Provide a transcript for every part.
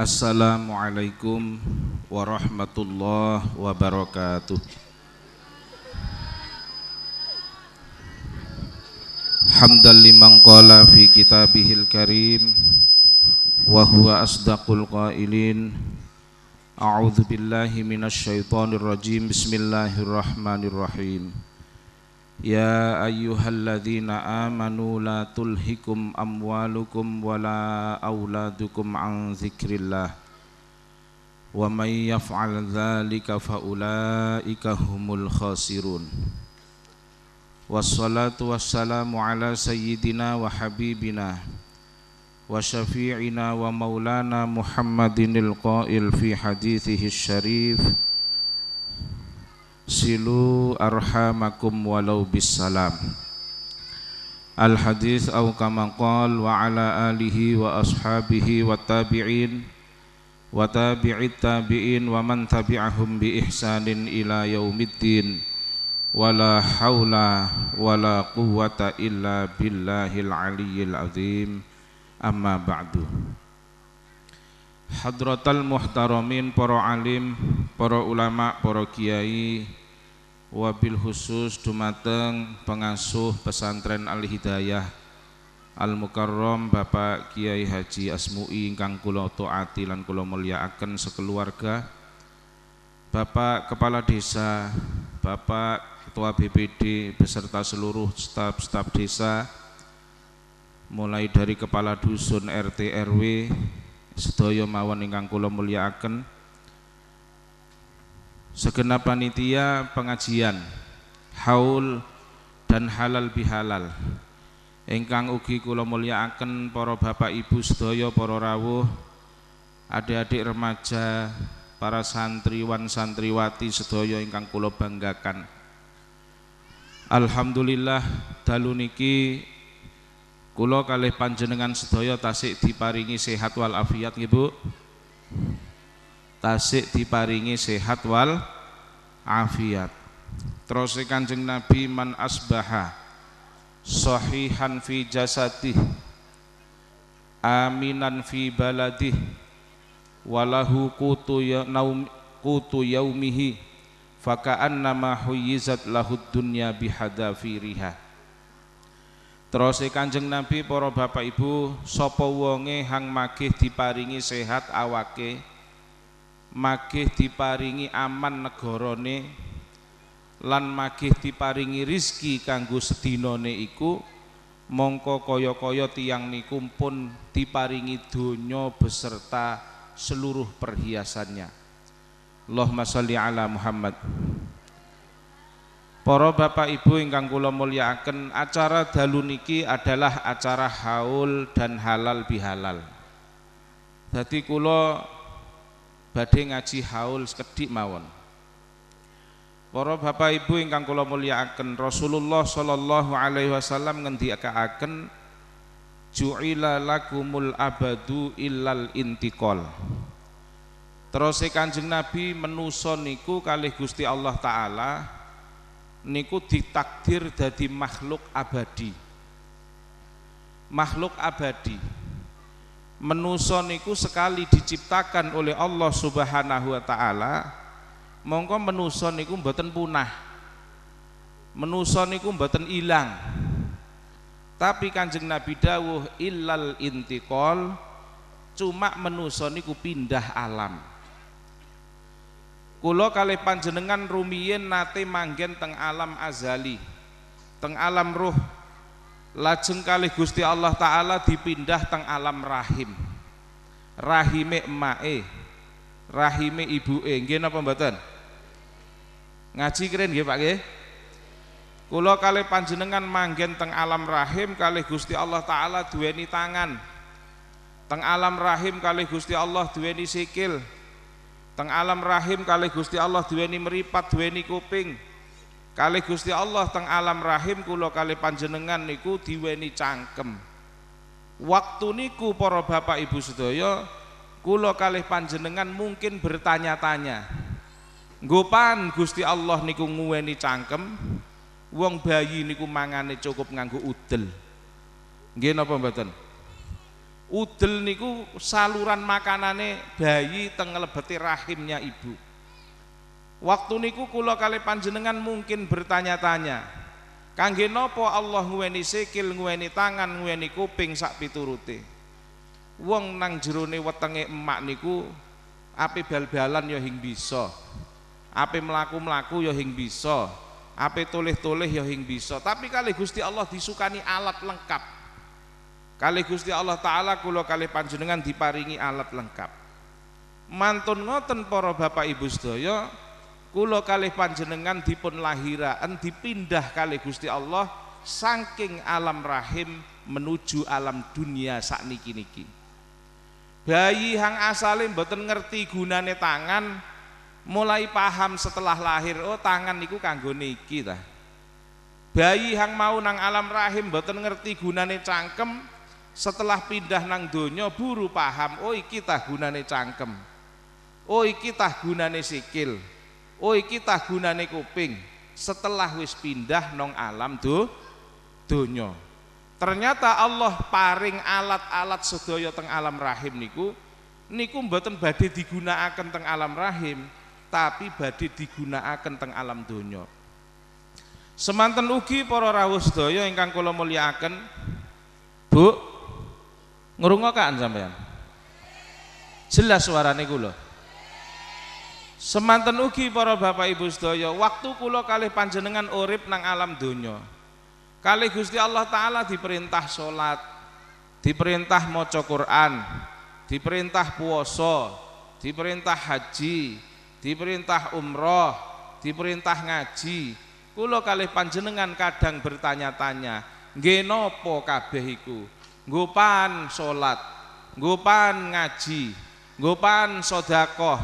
Assalamualaikum warahmatullahi wabarakatuh. Hamdan liman qala fi kitabihil karim wa huwa asdaqul qailin. A'udzu billahi minasy syaithanir rajim. Bismillahirrahmanirrahim. يا أيها الذين آمنوا لا تلهكم أموالكم ولا أولادكم عن ذكر الله ومن يفعل ذلك فأولئك هم الخاسرون والصلاة والسلام على سيدنا وحبيبنا وشفيعنا ومولانا محمد القائل في حديثه الشريف silu arhamakum walau bisalam al hadis au kama qol wa ala alihi wa ashabihi wa tabi'in wa tabi'it tabi'in wa man tabi'ahum bi ihsanin ila yaumiddin wala haula wala quwwata illa billahil aliyyil azim amma ba'du Hadratal muhtaramin para alim, para ulama, para kiai, wabil khusus dumateng pengasuh pesantren Al Hidayah Al Mukarrom Bapak Kiai Haji Asmui ingkang kula taati lan kula mulyakaken sekeluarga Bapak Kepala Desa Bapak Ketua BPD beserta seluruh staf-staf desa mulai dari kepala dusun RT RW sedaya mawon ingkang kula mulyakaken segenap panitia pengajian haul dan halal bihalal ingkang ugi kula mulyakaken para bapak ibu sedaya para rawuh adik-adik remaja para santriwan santriwati sedaya ingkang kula banggakan Alhamdulillah dalu niki kula kalih panjenengan sedaya tasik diparingi sehat wal afiat nggih Bu tasik diparingi sehat wal afiat terus kanjeng nabi man asbaha sahihan fi jasadih aminan fi baladih walahu kutu ya naum kutu yaumihi fakaan nama huyizat lahud dunya bihada firiha terus kanjeng nabi para bapak ibu sopo wonge hang magih diparingi sehat awake magih diparingi aman negarane lan magih diparingi rizki kanggo sedinane iku mongko kaya-kaya tiang nikum pun diparingi donya beserta seluruh perhiasannya Allahumma sholli ala Muhammad Para Bapak Ibu ingkang kula mulyakaken, acara dalu niki adalah acara haul dan halal bihalal. Dadi kula badhe ngaji haul sekedhik mawon. Para Bapak Ibu ingkang kula mulyakaken, Rasulullah sallallahu alaihi wasallam ngendikaaken ju'ila lakumul abadu illal intiqal. Terus Kanjeng Nabi menusa niku kalih Gusti Allah taala niku ditakdir dadi makhluk abadi. Makhluk abadi menuso niku sekali diciptakan oleh Allah Subhanahu wa taala mongko menuso niku mboten punah menuso niku mboten ilang tapi kanjeng Nabi dawuh illal intikol cuma menuso niku pindah alam Kulo kali panjenengan rumiyin nate manggen teng alam azali teng alam ruh lajeng kali Gusti Allah taala dipindah teng alam rahim rahime emae rahime ibu nggih napa mboten ngaji keren nggih Pak nggih kula kali panjenengan manggen teng alam rahim kali Gusti Allah taala duweni tangan teng alam rahim kali Gusti Allah duweni sikil teng alam rahim kali Gusti Allah duweni meripat duweni kuping Kali Gusti Allah teng alam rahim kula kali panjenengan niku diweni cangkem. Waktu niku para bapak ibu sedaya kula kali panjenengan mungkin bertanya-tanya. Gopan Gusti Allah niku nguweni cangkem, wong bayi niku mangane cukup nganggo udel. Nggih napa mboten? Udel niku saluran makanane bayi teng lebeti rahimnya ibu. Waktu niku kula kali panjenengan mungkin bertanya-tanya. Kangge po Allah nguweni sikil, nguweni tangan, nguweni kuping sak piturute. Wong nang jerone wetenge emak niku api bal-balan ya hing bisa. Ape melaku mlaku ya hing bisa. Ape toleh-toleh ya hing bisa. Tapi kali Gusti Allah disukani alat lengkap. Kali Gusti Allah taala kula kali panjenengan diparingi alat lengkap. Mantun ngoten para bapak ibu sedaya, kulo kali panjenengan dipun lahiran dipindah kali Gusti Allah saking alam rahim menuju alam dunia saat niki bayi hang asale mboten ngerti gunane tangan mulai paham setelah lahir oh tangan niku kanggo niki ta bayi hang mau nang alam rahim mboten ngerti gunane cangkem setelah pindah nang donya buru paham oh iki tah gunane cangkem oh iki tah gunane sikil Oh iki tah gunane kuping. Setelah wis pindah nong alam do donya. Ternyata Allah paring alat-alat sedaya teng alam rahim niku niku mboten badhe digunakaken teng alam rahim, tapi badhe digunakaken teng alam donya. Semanten ugi para rawuh sedaya ingkang kula mulyakaken. Bu, ngrungokaken sampeyan. Jelas suarane kula. Semanten ugi para bapak ibu sedaya, waktu kula kali panjenengan urip nang alam donya. Kali Gusti Allah taala diperintah salat, diperintah maca Quran, diperintah puasa, diperintah haji, diperintah umroh, diperintah ngaji. Kula kali panjenengan kadang bertanya-tanya, nggih napa kabeh iku? Nggopan salat, ngaji, nggopan sedekah,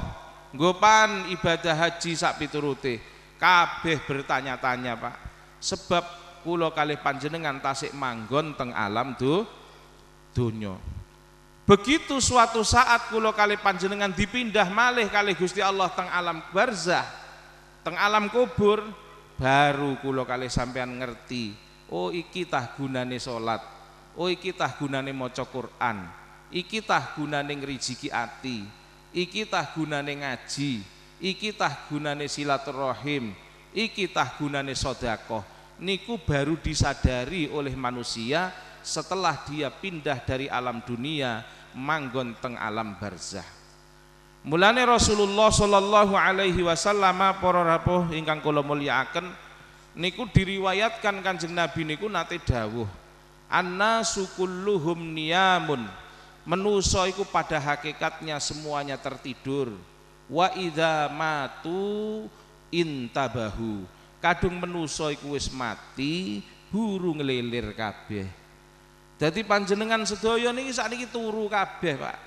Gopan ibadah haji sak piturute. Kabeh bertanya-tanya, Pak. Sebab pulau kali panjenengan tasik manggon teng alam tu dunyo. Begitu suatu saat pulau kali panjenengan dipindah malih kali Gusti Allah teng alam barzah, teng alam kubur, baru pulau kali sampean ngerti, oh iki tah gunane solat, oh iki tah gunane maca Quran, iki tah gunane ngrijiki ati iki tah gunane ngaji, iki tah gunane silaturahim, iki tah gunane sodakoh. Niku baru disadari oleh manusia setelah dia pindah dari alam dunia manggon teng alam barzah. Mulane Rasulullah sallallahu alaihi wasallam para rapuh ingkang kula mulyakaken niku diriwayatkan Kanjeng Nabi niku nate dawuh annasu kulluhum niyamun Menuso iku pada hakikatnya semuanya tertidur. Wa idza matu intabahu. Kadung menuso iku wis mati, huru ngelilir kabeh. Jadi panjenengan sedaya niki sakniki turu kabeh, Pak.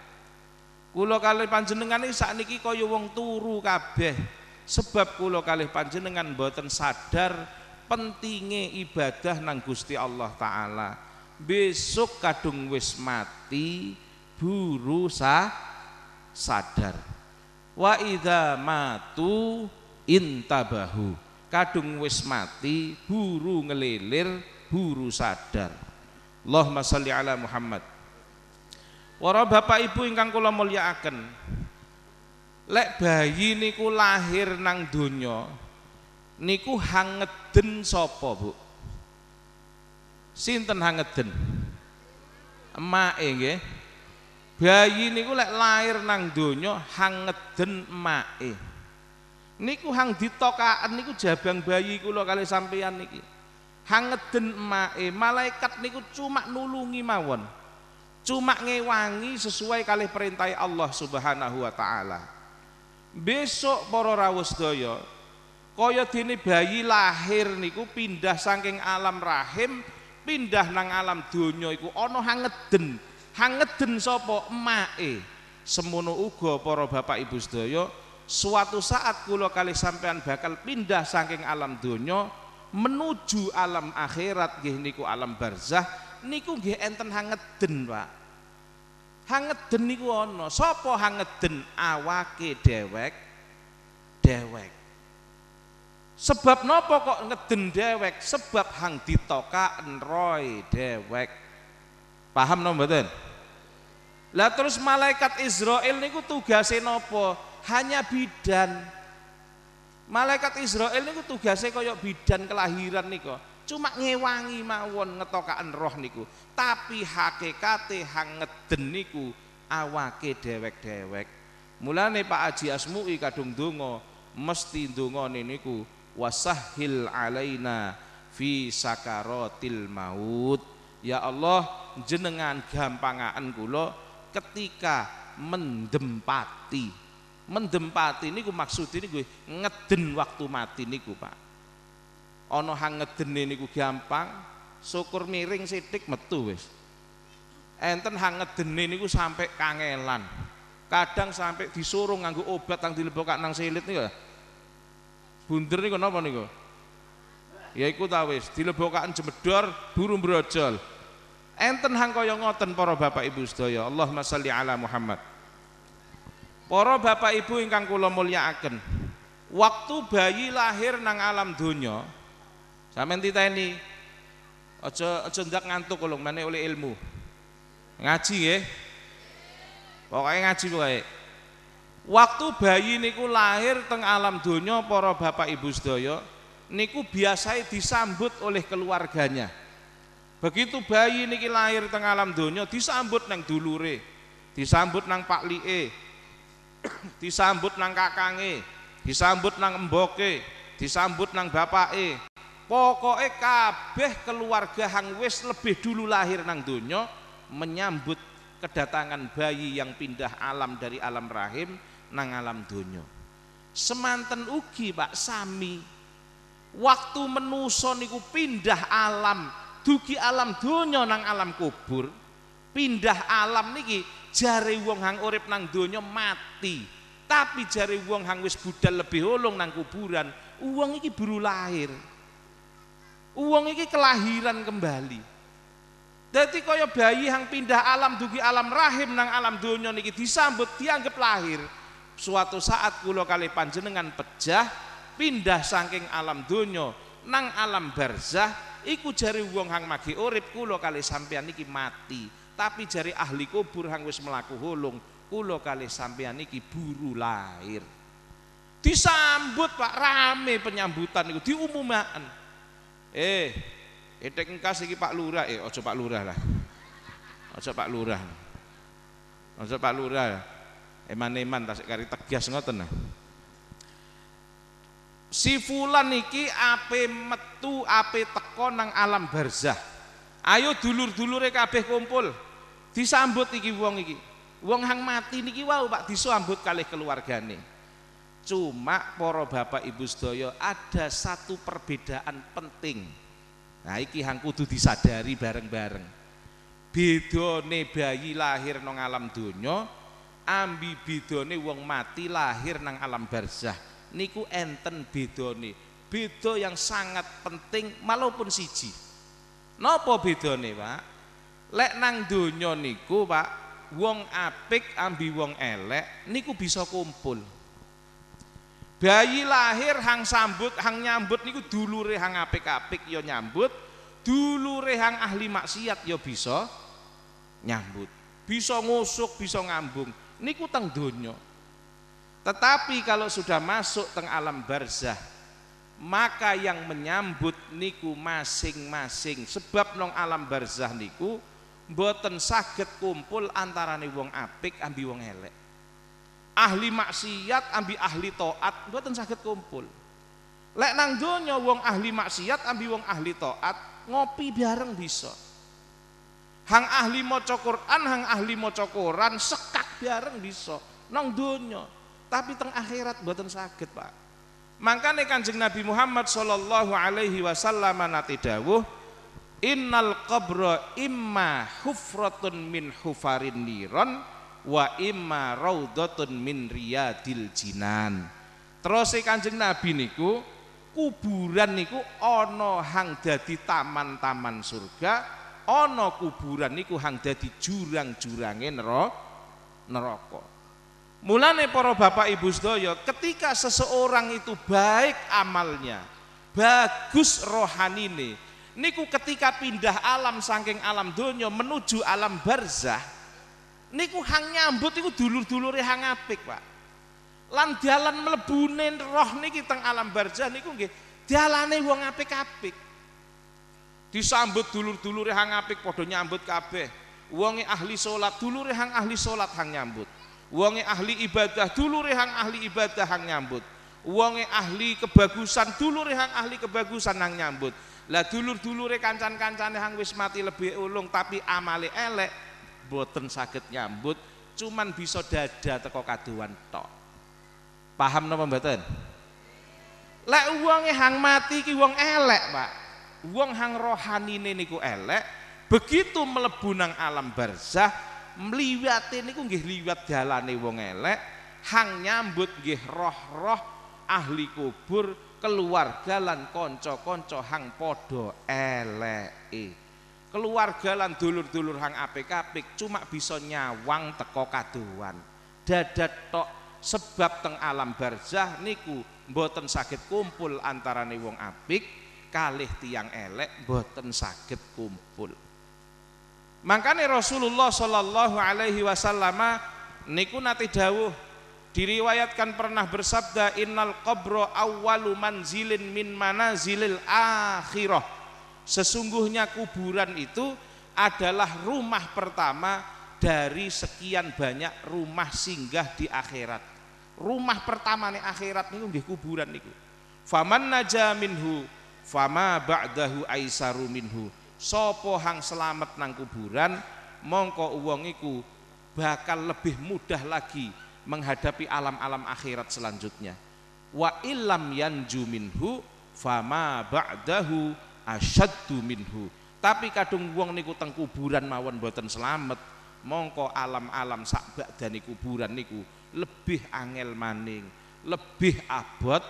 Kula kali panjenengan niki sakniki kaya wong turu kabeh. Sebab kula kali panjenengan mboten sadar pentingnya ibadah nang Gusti Allah taala. Besok kadung wis mati, buru sah sadar wa idza matu intabahu kadung wis mati buru ngelilir buru sadar Allahumma salli ala Muhammad Wara Bapak Ibu ingkang kula mulyakaken lek bayi niku lahir nang donya niku hangeden sapa Bu Sinten hangeden? Emake nggih. Bayi niku lek lahir nang donya hangeden mae. Niku hang ditokaken niku jabang bayi lo kali sampeyan niki. Hangeden mae, malaikat niku cuma nulungi mawon. Cuma ngewangi sesuai kali perintah Allah Subhanahu wa taala. Besok para rawus doyo kaya dene bayi lahir niku pindah saking alam rahim pindah nang alam donya iku ana hangeden hangeden sopo emae semono ugo poro bapak ibu sedoyo suatu saat kulo kali sampean bakal pindah saking alam dunyo, menuju alam akhirat gih niku alam barzah niku gih enten hangeden Pak hangeden niku ana sopo hangeden awake dewek dewek sebab nopo kok ngeden dewek sebab hang ditoka enroy dewek paham no betul lah terus malaikat Israel niku tugasnya nopo? Hanya bidan. Malaikat Israel niku tugasnya koyok bidan kelahiran niko Cuma ngewangi mawon ngetokaan roh niku. Tapi hakikate hangeden niku awake dewek-dewek. Mulane Pak Haji Asmui kadung dungo mesti dongane niku wasahil alaina fi sakaratil maut. Ya Allah jenengan gampangan kula ketika mendempati mendempati ini gue maksud ini gue ngeden waktu mati ini gue pak ono hang ngeden gue gampang syukur miring sidik metu wes enten hang ngeden gue sampai kangelan kadang sampai disuruh nganggu obat yang dilebokak nang silit nih ya. bunder nopo nih gue ya ikut awes wis dilebokaken jemedor burung brojol Enten hang kaya ngoten para Bapak Ibu sedaya. Allahumma shalli ala Muhammad. Para Bapak Ibu ingkang kula mulyakaken. Waktu bayi lahir nang alam donya, sampean titeni aja aja ndak ngantuk kula meneh oleh ilmu. Ngaji nggih. Pokoke ngaji pokoke. Waktu bayi niku lahir teng alam donya para Bapak Ibu sedaya niku biasanya disambut oleh keluarganya. Begitu bayi niki lahir teng alam donya disambut nang dulure, disambut nang paklike, disambut nang kakange, disambut nang emboke, disambut nang bapake. Pokoke kabeh keluarga hang wis lebih dulu lahir nang donya menyambut kedatangan bayi yang pindah alam dari alam rahim nang alam donya. Semanten ugi Pak sami waktu menuso niku pindah alam dugi alam dunyo nang alam kubur pindah alam niki jari wong hang urip nang dunyo mati tapi jari wong hang wis budal lebih holong nang kuburan uang iki buru lahir uang iki kelahiran kembali jadi kaya bayi hang pindah alam dugi alam rahim nang alam dunyo niki disambut dianggap lahir. Suatu saat kulo kali panjenengan pejah pindah saking alam dunyo nang alam barzah iku jari wong hang magi urip kula kali sampean mati tapi jari ahli kubur hang wis melaku hulung kula kali buru lahir disambut Pak rame penyambutan itu diumumaken eh itu engkas iki Pak Lurah eh ojo Pak Lurah lah ojo Pak Lurah ojo Pak Lurah eman-eman tasik kari tegas ngoten nah si fulan iki ape metu ape teko nang alam barzah ayo dulur-dulure kabeh kumpul disambut iki wong iki wong hang mati niki wau Pak disambut kalih keluargane cuma para bapak ibu sedaya ada satu perbedaan penting nah iki hang kudu disadari bareng-bareng bedone bayi lahir nang alam donya ambi bedone wong mati lahir nang alam barzah niku enten bedone. Beda yang sangat penting malaupun siji. Napa bedane, Pak? Lek nang donya niku, Pak, wong apik ambi wong elek niku bisa kumpul. Bayi lahir hang sambut, hang nyambut niku dulure hang apik-apik ya nyambut, dulure hang ahli maksiat ya bisa nyambut. Bisa ngusuk, bisa ngambung. Niku teng donya. Tetapi kalau sudah masuk teng alam barzah, maka yang menyambut niku masing-masing. Sebab nong alam barzah niku boten saged kumpul antara nih wong apik ambi wong elek. Ahli maksiat ambi ahli toat boten saged kumpul. Lek nang donya wong ahli maksiat ambi wong ahli toat ngopi bareng bisa. Hang ahli maca Quran, hang ahli maca Quran sekak bareng bisa nang donya tapi teng akhirat buatan sakit Pak. Makanya Kanjeng Nabi Muhammad Shallallahu alaihi wasallam nanti dawuh Innal qabra imma hufratun min hufarin niron wa imma raudotun min riyadil jinan. Terus Kanjeng Nabi niku kuburan niku ono hang dadi taman-taman surga, ono kuburan niku hang dadi jurang-jurange neraka. Mulane para bapak ibu sedaya, ketika seseorang itu baik amalnya, bagus rohanine, niku ketika pindah alam saking alam donya menuju alam barzah, niku hang nyambut iku dulur ya hang apik, Pak. Lan dalan mlebune roh niki teng alam barzah niku nggih dalane wong apik-apik. Disambut dulur ya hang apik padha nyambut kabeh. uangnya ahli salat, ya hang ahli salat hang nyambut wonge ahli ibadah dulu rehang ahli ibadah hang nyambut wonge ahli kebagusan dulu rehang ahli kebagusan hang nyambut lah dulur-dulure kancan-kancane hang wis mati lebih ulung tapi amale elek boten sakit nyambut cuman bisa dada teko kaduan tok paham napa mboten lek wonge hang mati ki wong elek Pak wong hang rohanine niku elek begitu melebu nang alam barzah mliwate niku nggih liwat dalane wong elek hang nyambut nggih roh-roh ahli kubur keluarga lan kanca-kanca hang padha eleke keluarga lan dulur-dulur hang apik-apik cuma bisa nyawang teko kaduan dadat tok sebab teng alam barzah niku mboten sakit kumpul antarane wong apik kalih tiang elek mboten sakit kumpul Makanya Rasulullah Shallallahu Alaihi Wasallam niku nate dawuh diriwayatkan pernah bersabda innal qabro awwalu manzilin min manazilil akhirah sesungguhnya kuburan itu adalah rumah pertama dari sekian banyak rumah singgah di akhirat rumah pertama nih akhirat niku nggih kuburan niku faman najaminhu minhu fama ba'dahu aisaru minhu Sopo hang selamat nang kuburan mongko uangiku iku bakal lebih mudah lagi menghadapi alam-alam akhirat selanjutnya wa illam yanju minhu fama ba'dahu asyaddu minhu tapi kadung wong niku teng kuburan mawon boten selamat mongko alam-alam sak badani kuburan niku lebih angel maning lebih abot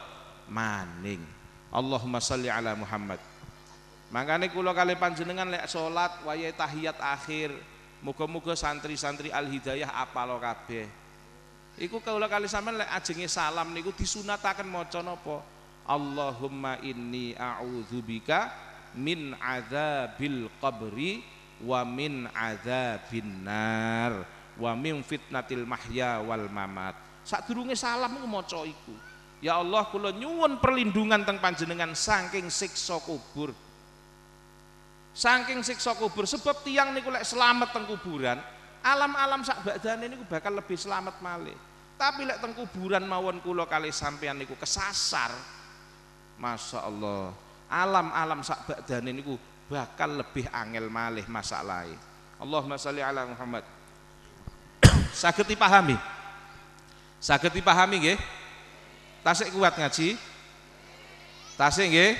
maning Allahumma salli ala Muhammad Makanya kula kali panjenengan lek salat waya tahiyat akhir. Muga-muga santri-santri Al Hidayah apalo kabeh. Iku kula kali sampean lek ajenge salam niku disunataken maca napa? Allahumma inni a'udzubika min adzabil qabri wa min adzabin nar wa min fitnatil mahya wal mamat. Sadurunge salam ku maca iku. Ya Allah kula nyuwun perlindungan teng panjenengan saking siksa kubur. Saking siksa kubur sebab tiang niku lek selamat teng kuburan, alam-alam sak badane niku bakal lebih selamat malih. Tapi lek teng kuburan mawon kula kali sampean niku kesasar. Masya Allah, alam-alam sak badane niku bakal lebih angel malih masalah Allahumma sholli ala Muhammad. Saged dipahami? Saged dipahami nggih? Tasik kuat ngaji? Tasik nggih?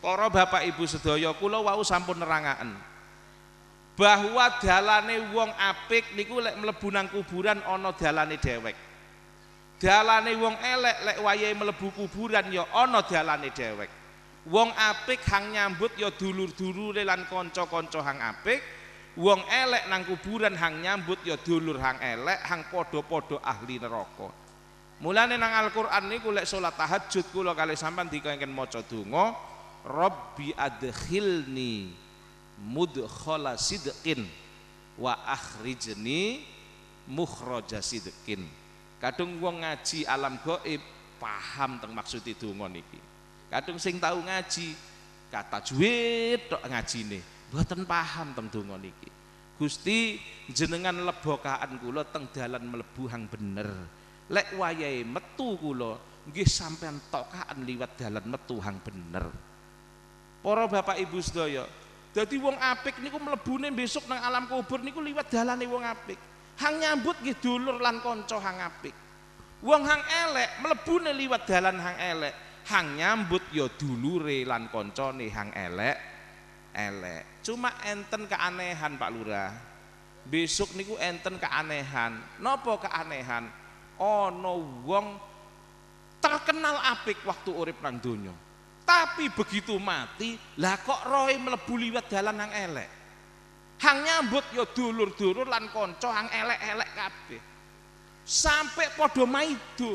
Para Bapak Ibu sedaya kula wau sampun nerangaken bahwa dalane wong apik niku lek mlebu nang kuburan ana dalane dhewek. Dalane wong elek lek wayahe mlebu kuburan ya ana dalane dhewek. Wong apik hang nyambut ya dulur-dulure lan kanca-kanca hang apik, wong elek nang kuburan hang nyambut ya dulur hang elek, hang padha-padha ahli neraka. Mulane nang Al-Qur'an niku lek salat tahajud kula kalih sampean dikengken maca donga, Rabbi adkhilni mudkhala sidqin wa akhrijni mukhraja sidqin. Kadung wong ngaji alam gaib paham teng maksud donga iki. Kadung sing tahu ngaji kata juwit tok ngajine, mboten paham teng donga niki. Gusti jenengan lebokaan kula teng dalan mlebu hang bener. Lek wayahe metu kula nggih sampean tokaan liwat dalan metu hang bener para bapak ibu sedaya jadi wong apik niku mlebune besok nang alam kubur niku liwat dalane wong apik hang nyambut nggih dulur lan kanca hang apik wong hang elek mlebune liwat dalan hang elek hang nyambut ya dulure lan nih hang elek elek cuma enten keanehan Pak Lurah besok niku enten keanehan nopo keanehan ono wong terkenal apik waktu urip nang dunyo. Tapi begitu mati, lah kok roe melebu liwat dalan yang elek. Hang nyambut ya dulur-dulur lan konco hang elek-elek kabeh. Sampai podo maido.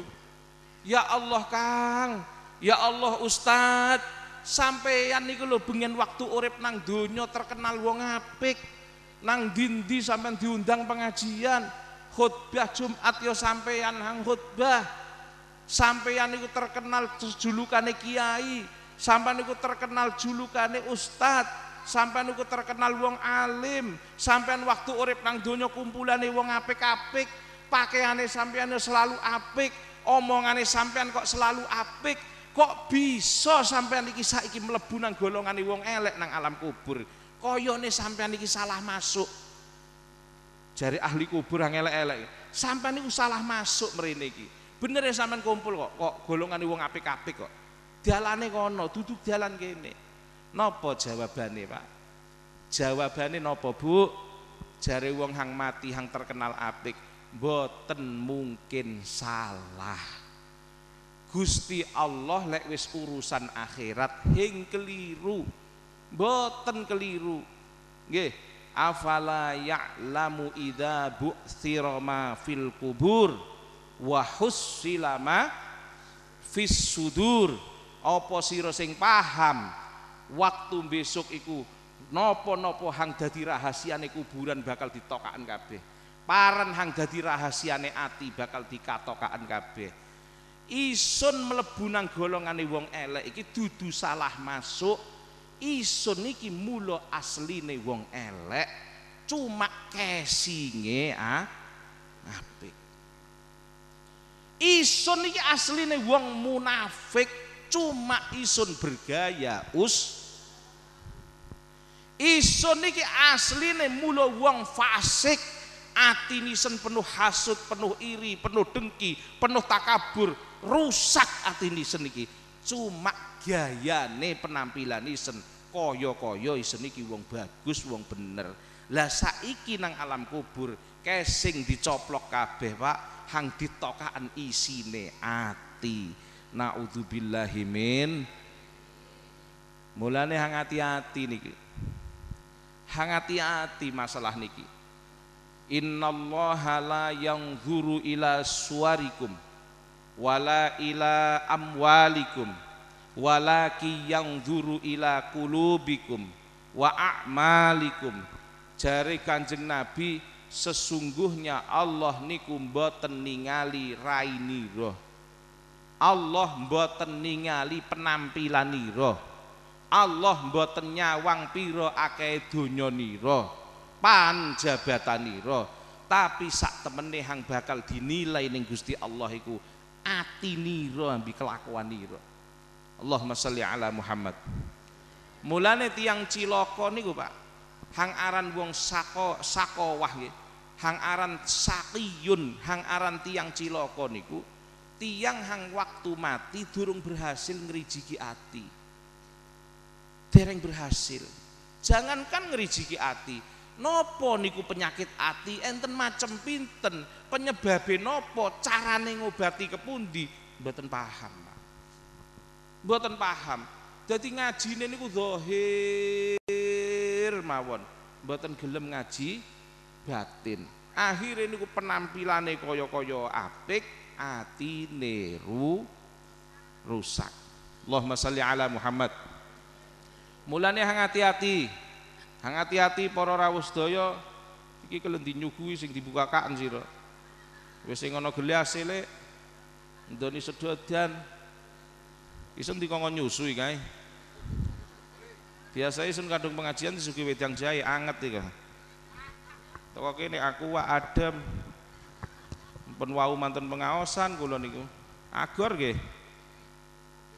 Ya Allah Kang, ya Allah Ustad, sampeyan niku lho bengen waktu urip nang dunyo terkenal wong apik. Nang dindi sampean diundang pengajian, khutbah Jumat ya sampeyan hang khutbah. Sampeyan niku terkenal julukan kiai, sampai niku terkenal julukane ustad sampai niku terkenal wong alim sampean waktu urip nang donya kumpulane wong apik-apik pakaiane sampean selalu apik omongane sampean kok selalu apik kok bisa sampean iki saiki mlebu nang golongane wong elek nang alam kubur koyone sampean iki salah masuk jari ahli kubur yang elek-elek sampean niku salah masuk mrene iki bener ya sampean kumpul kok kok golongan wong apik-apik kok dalane kono, duduk dalan kene. Napa jawabane, Pak? Jawabane napa, Bu? Jare wong hang mati, hang terkenal apik, boten mungkin salah. Gusti Allah lek urusan akhirat hing keliru. Boten keliru. Nggih, afala ya'lamu idza bu'thira ma fil kubur wahus silama fis sudur apa sira sing paham waktu besok iku nopo-nopo hang dadi rahasiane kuburan bakal ditokakan kabeh paran hang dadi rahasiane ati bakal dikatokakan kabeh isun mlebu nang golongane wong elek iki dudu salah masuk isun iki mulo asline wong elek cuma kesinge ah apik isun iki asline wong munafik cuma isun bergaya us isun niki asline mula wong fasik ati nisen penuh hasut penuh iri penuh dengki penuh takabur rusak ati nisen niki cuma gaya nih penampilan nisen, koyo koyo isen niki wong bagus wong bener lah saiki nang alam kubur casing dicoplok kabeh pak hang ditokaan isine ati naudzubillahi min mulane hang hati-hati niki hang hati-hati masalah niki innallaha la yanzuru ila suwarikum wala ila amwalikum walaki yanzuru ila qulubikum wa a'malikum jari kanjeng nabi sesungguhnya Allah niku mboten ningali raini roh Allah mboten ningali penampilan niro, Allah mboten nyawang piro akeh donya niro, pan jabatan niro, tapi sak temene hang bakal dinilai ning Gusti Allah iku ati niro ambi kelakuan niro. Allahumma sholli ala Muhammad. Mulane tiang ciloko niku Pak. Hang aran wong sako sakowah nggih. Hang aran sakiyun, hang aran tiang ciloko niku tiang hang waktu mati durung berhasil ngerijiki ati dereng berhasil jangankan ngerijiki ati nopo niku penyakit ati enten macem pinten penyebabe nopo carane ngobati kepundi mboten paham buatan paham jadi ngaji ini niku zohir mawon buatan gelem ngaji batin akhirnya niku penampilane koyo koyo apik Ati neru rusak Allahumma salli ala Muhammad Mulanya hang hati-hati hang hati-hati para rawuh sedaya iki kelendi sing di sira wis sing ana gelas cilik ndoni sedodan di dikongkon nyusui kae biasa isun kandung pengajian suki wedang jahe anget itu Toko ini aku wa adem pun wau mantan pengaosan kula niku agor nggih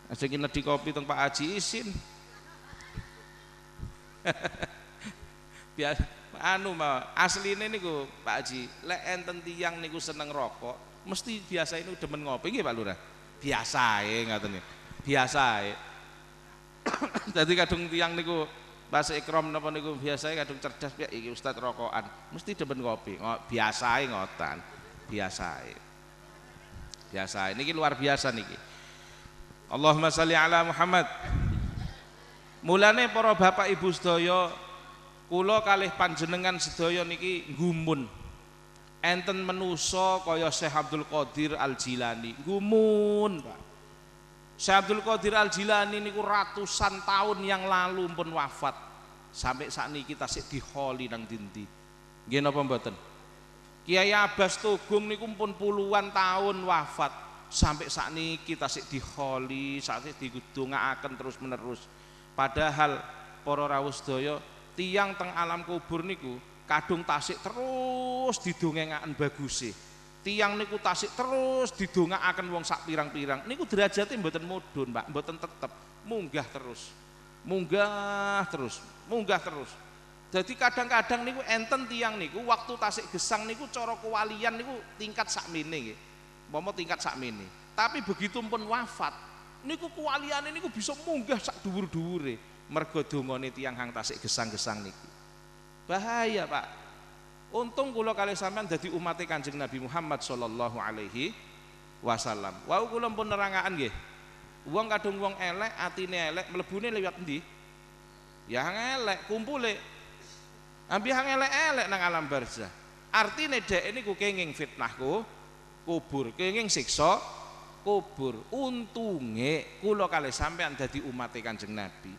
Asing di kopi teng Pak Haji isin. Biar anu mah asline niku Pak Haji, lek enten tiyang niku seneng rokok, mesti biasa ini demen ngopi nggih Pak Lurah. Biasae ngaten niku. Biasae. Dadi kadung tiyang niku pas Ikrom napa niku biasae kadung cerdas piye iki Ustaz rokokan, mesti demen ngopi. Biasae ngoten biasa biasa ini luar biasa niki Allahumma salli ala Muhammad mulane para bapak ibu sedaya kula kalih panjenengan sedaya niki gumun enten menuso kaya Syekh Abdul Qadir Al Jilani gumun Pak Syekh Abdul Qadir Al Jilani niku ratusan tahun yang lalu pun wafat sampai saat ini kita sih diholi nang dindi nggih pembuatan. Kiai Abbas Tugum ini pun puluhan tahun wafat sampai saat ini kita sih diholi saat ini akan terus menerus padahal para rawus doyo tiang teng alam kubur niku kadung tasik terus bagus sih. tiang niku tasik terus akan wong sak pirang-pirang niku derajatnya mboten mudun mbak mboten tetep munggah terus munggah terus munggah terus jadi kadang-kadang niku enten tiang niku waktu tasik gesang niku coro kewalian niku tingkat sak mini, bomo tingkat sak mini. Tapi begitu pun wafat niku ini niku bisa munggah sak dubur dhuwure mergo dongane tiang hang tasik gesang-gesang niku. Bahaya, Pak. Untung kulo kali sampean jadi umat Kanjeng Nabi Muhammad Shallallahu alaihi wasallam. Wau kulo pun nerangaan Uang Uang kadung uang elek, atine elek, melebuni lewat di. Yang elek kumpul kumpule Ambil hang elek-elek nang alam barzah. Artine dek ini ku kenging fitnahku kubur, kenging sikso, kubur. Untunge kula kali sampean dadi umat Kanjeng Nabi.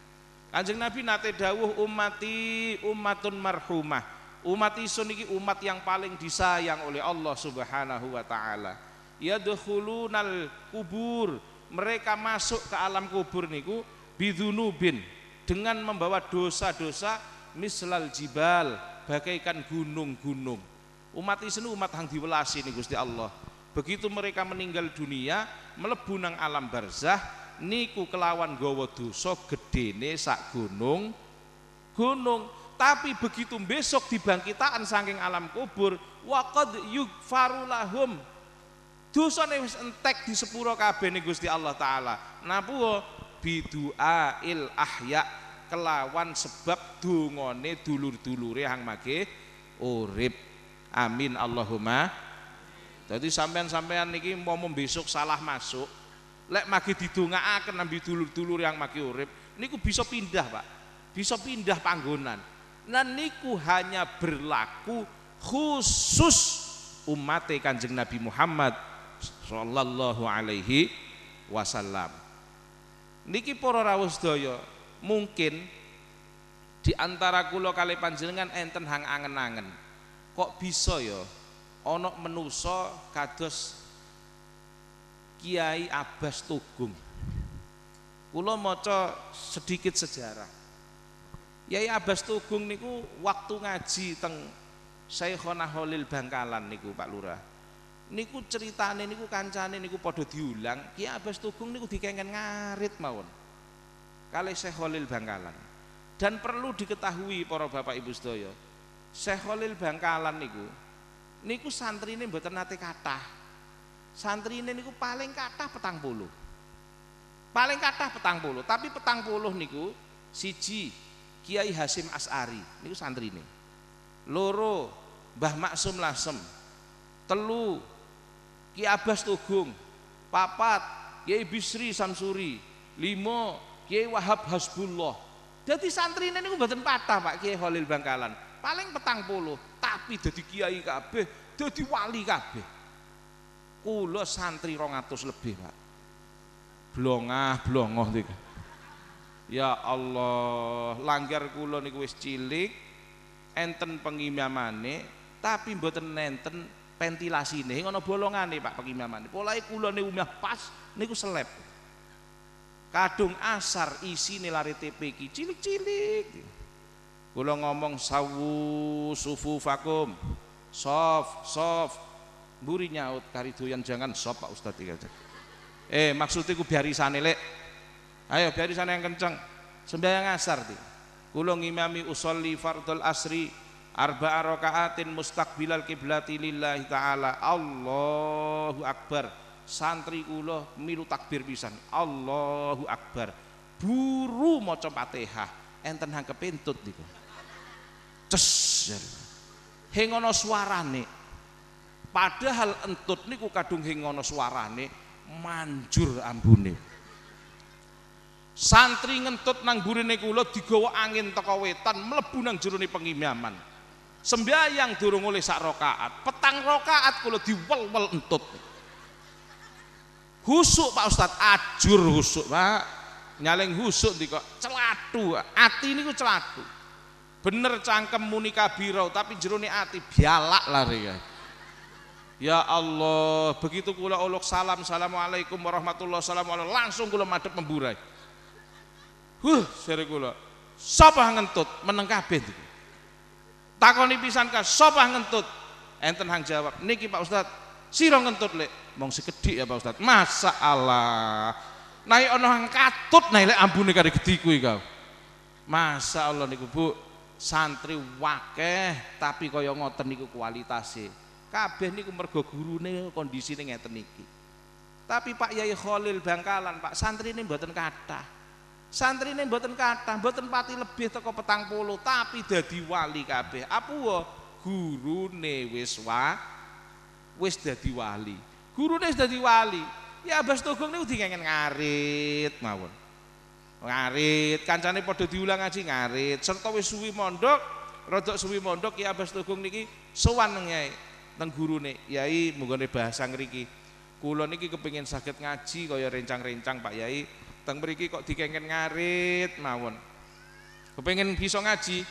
Kanjeng Nabi nate dawuh umati umatun marhumah. Umat isun iki umat yang paling disayang oleh Allah Subhanahu wa taala. Ya Yadkhulunal kubur. Mereka masuk ke alam kubur niku bidhunubin dengan membawa dosa-dosa mislal jibal bagaikan gunung-gunung umat isnu umat hang diwelasi nih Gusti Allah begitu mereka meninggal dunia melebu nang alam barzah niku kelawan gawa dosa nih sak gunung gunung tapi begitu besok dibangkitaan sangking alam kubur waqad yugfaru lahum dosane wis entek di sepuro kabeh Gusti Allah taala bidu'a biduail ahya kelawan sebab dungone dulur-dulure hang mage urip. Amin Allahumma. Jadi sampean-sampean niki mau besok salah masuk, lek mage didongaaken nambi dulur-dulur yang mage urip, niku bisa pindah, Pak. Bisa pindah panggonan. Nah niku hanya berlaku khusus umat Kanjeng Nabi Muhammad sallallahu alaihi wasallam. Niki para rawuh sedaya mungkin di antara kulo kali panjenengan enten hang angen-angen. Kok bisa ya onok menuso kados Kiai Abbas Tugung. kulo maca sedikit sejarah. Kiai Abbas Tugung niku waktu ngaji teng Syekhona Holil Bangkalan niku Pak Lurah. Niku ceritane niku kancane niku padha diulang. Kiai Abbas Tugung niku dikengen ngarit mawon kali Syekh Holil Bangkalan dan perlu diketahui para bapak ibu sedaya Syekh Holil Bangkalan niku niku santri ini buat nate kata santri ini niku paling kata petang puluh paling kata petang puluh tapi petang puluh niku siji Kiai Hasim Asari niku santri ini loro Mbah Maksum Lasem telu Ki Abbas Tugung papat Kiai Bisri Samsuri limo Kiai Wahab Hasbullah. Jadi santri ini mboten patah Pak Kiai Holil Bangkalan. Paling petang puluh, tapi jadi kiai kabeh, jadi wali kabeh. Kulo santri rongatus lebih Pak. Blongah, blongoh tiga. Ya Allah, langgar kulo nih wis cilik, enten pengimamane, tapi mboten nenten ventilasi nih, ngono bolongan nih Pak pengimamane. Polai kulo nih umah pas, nih seleb. Kadung asar isi nilari TP cilik-cilik. Kula ngomong sawu sufu fakum. Sof, sof. Buri nyaut kari doyan jangan sop Pak Ustadz. Eh maksudnya ku biarisane lek. Ayo biarisane yang kenceng. Sembahyang asar di. Kula ngimami usolli fardul asri arba rakaatin mustaqbilal kiblati lillahi taala. Allahu akbar santri kula milu takbir pisan Allahu Akbar buru maca Fatihah enten hang kepentut niku ces hing ana swarane padahal entut niku kadung hing ana swarane manjur ambune santri ngentut nang burine kula digawa angin teko wetan mlebu nang jerone pengimaman sembahyang durung oleh sak rakaat petang rakaat kula diwel-wel entut Husuk Pak ustadz ajur husuk Pak. Nyaling husuk di kok celatu, ati ku celatu. Bener cangkem muni kabiro tapi jeruni ati bialak lari ya. Ya Allah, begitu kula uluk salam, Assalamualaikum warahmatullahi wabarakatuh, langsung kula madep memburai. Huh, seri kula. Sapa ngentut meneng kabeh Takoni pisankah, ngentut? Enten hang jawab, niki Pak ustadz Sira kentut lek. Mong sekedhik ya Pak Ustaz. Masalah. Naik ana hang katut naik iya, lek ambune kare gedhi kuwi kau. Masa Allah niku Bu, santri wakeh tapi kaya ngoten niku kualitase. Kabeh niku mergo gurune kondisine ngeten iki Tapi Pak Yai Khalil Bangkalan, Pak santri ini mboten kata. Santri ini mboten kata, mboten pati lebih teko petang puluh, tapi dadi wali kabeh. Apa gurune wis wiswa wis dadi wali. Gurune wis dadi wali. Ya Abas Togong niku dikengen ngarit mawon. Ngarit, kancane padha diulang aja ngarit, serta wis suwi mondok, rodok suwi mondok ya Abas Togong niki sowan nang Yai, teng gurune. Yai munggone bahasa ngriki. Kula niki kepengin sakit ngaji kaya rencang-rencang Pak Yai. Teng mriki kok dikengen ngarit mawon. Kepengin bisa ngaji,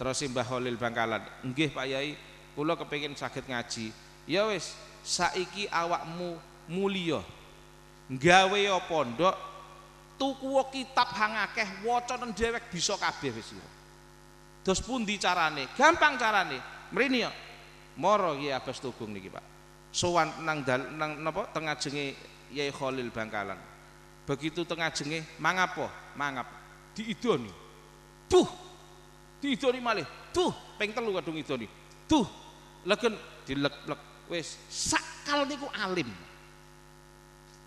terus Mbah Holil Bangkalan. Nggih Pak Yai, kula kepingin sakit ngaji ya wis saiki awakmu mulia gawe ya pondok tuku kitab hang akeh waca nang dhewek bisa kabeh wis ya terus pundi carane gampang carane mrene ya moro ya Abbas Tubung niki Pak sowan nang dal, nang napa tengah jenge Yai Khalil Bangkalan begitu tengah jenge mangapa mangap diidoni buh diidoni malih tuh peng telu kadung idoni tuh legen dilek-lek wis sakal niku alim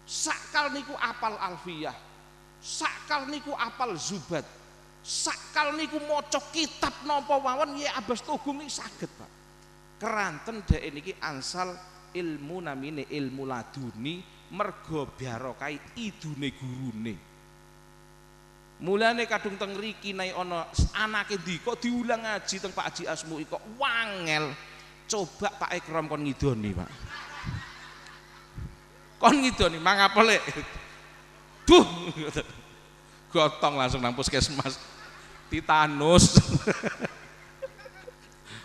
sakal niku apal alfiyah sakal niku apal zubat sakal niku maca kitab nopo wawan, ya abas tugung gumi sakit Pak keranten dek ki ansal ilmu namine ilmu laduni mergo ne idune gurune mulane kadung teng riki nai ono anake ndika diulang ngaji teng Pak aji Asmu iko wangel coba Pak Ikram kon ngidoni Pak kon ngidoni mangapele duh gotong langsung nang puskesmas titanus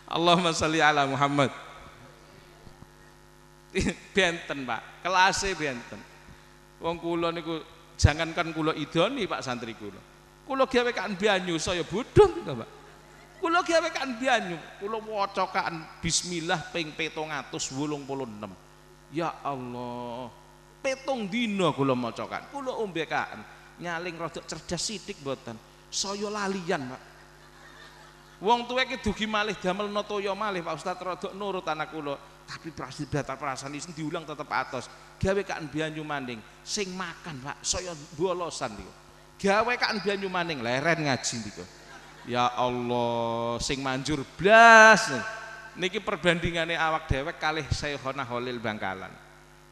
Allahumma sholli ala Muhammad benten Pak kelasnya benten wong kula niku jangankan kula idoni Pak santri kula kula gawe kan banyu saya gak Pak Kulo gawe kandianyu, kulo waca kan bismillah ping 786. Ya Allah. Petung dina kulo maca kan. kulo ombe kan. Nyaling rodok cerdas sithik mboten. Saya lalian, Pak. Wong tuwek iki dugi malih damelno toya malih Pak Ustaz rodok nurut anak kulo, Tapi data perasaan ini diulang tetap atas. Gawe kan bianyu manding, sing makan Pak, saya bolosan niku. Gawe kan bianyu manding leren ngaji niku. Ya Allah, sing manjur blas. Niki perbandingannya awak dewek saya Sayyidina Holil Bangkalan.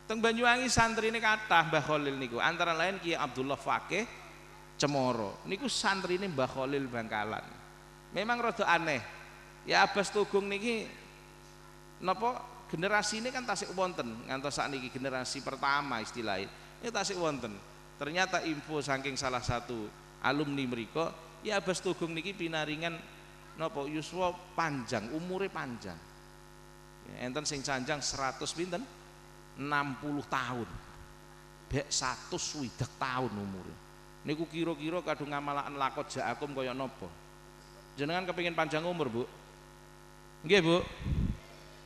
Teng Banyuwangi santri ini kata Mbah Holil niku antara lain Kia Abdullah Fakih Cemoro. Niku santri ini Mbah Holil Bangkalan. Memang rada aneh. Ya Abbas Tugung niki Nopo generasi ini kan tasik wonten ngantos saat niki generasi pertama istilahnya. Ini tasik wonten. Ternyata info saking salah satu alumni mereka ya abas tugung niki pinaringan nopo yuswa panjang, umure panjang. Ya, enten sing sanjang 100 pinten? 60 tahun. Bek 100 swidak tahun umure. Niku kira-kira kadung ngamalaken lakot jaakum kaya nopo Jenengan kepingin panjang umur, Bu? Nggih, Bu.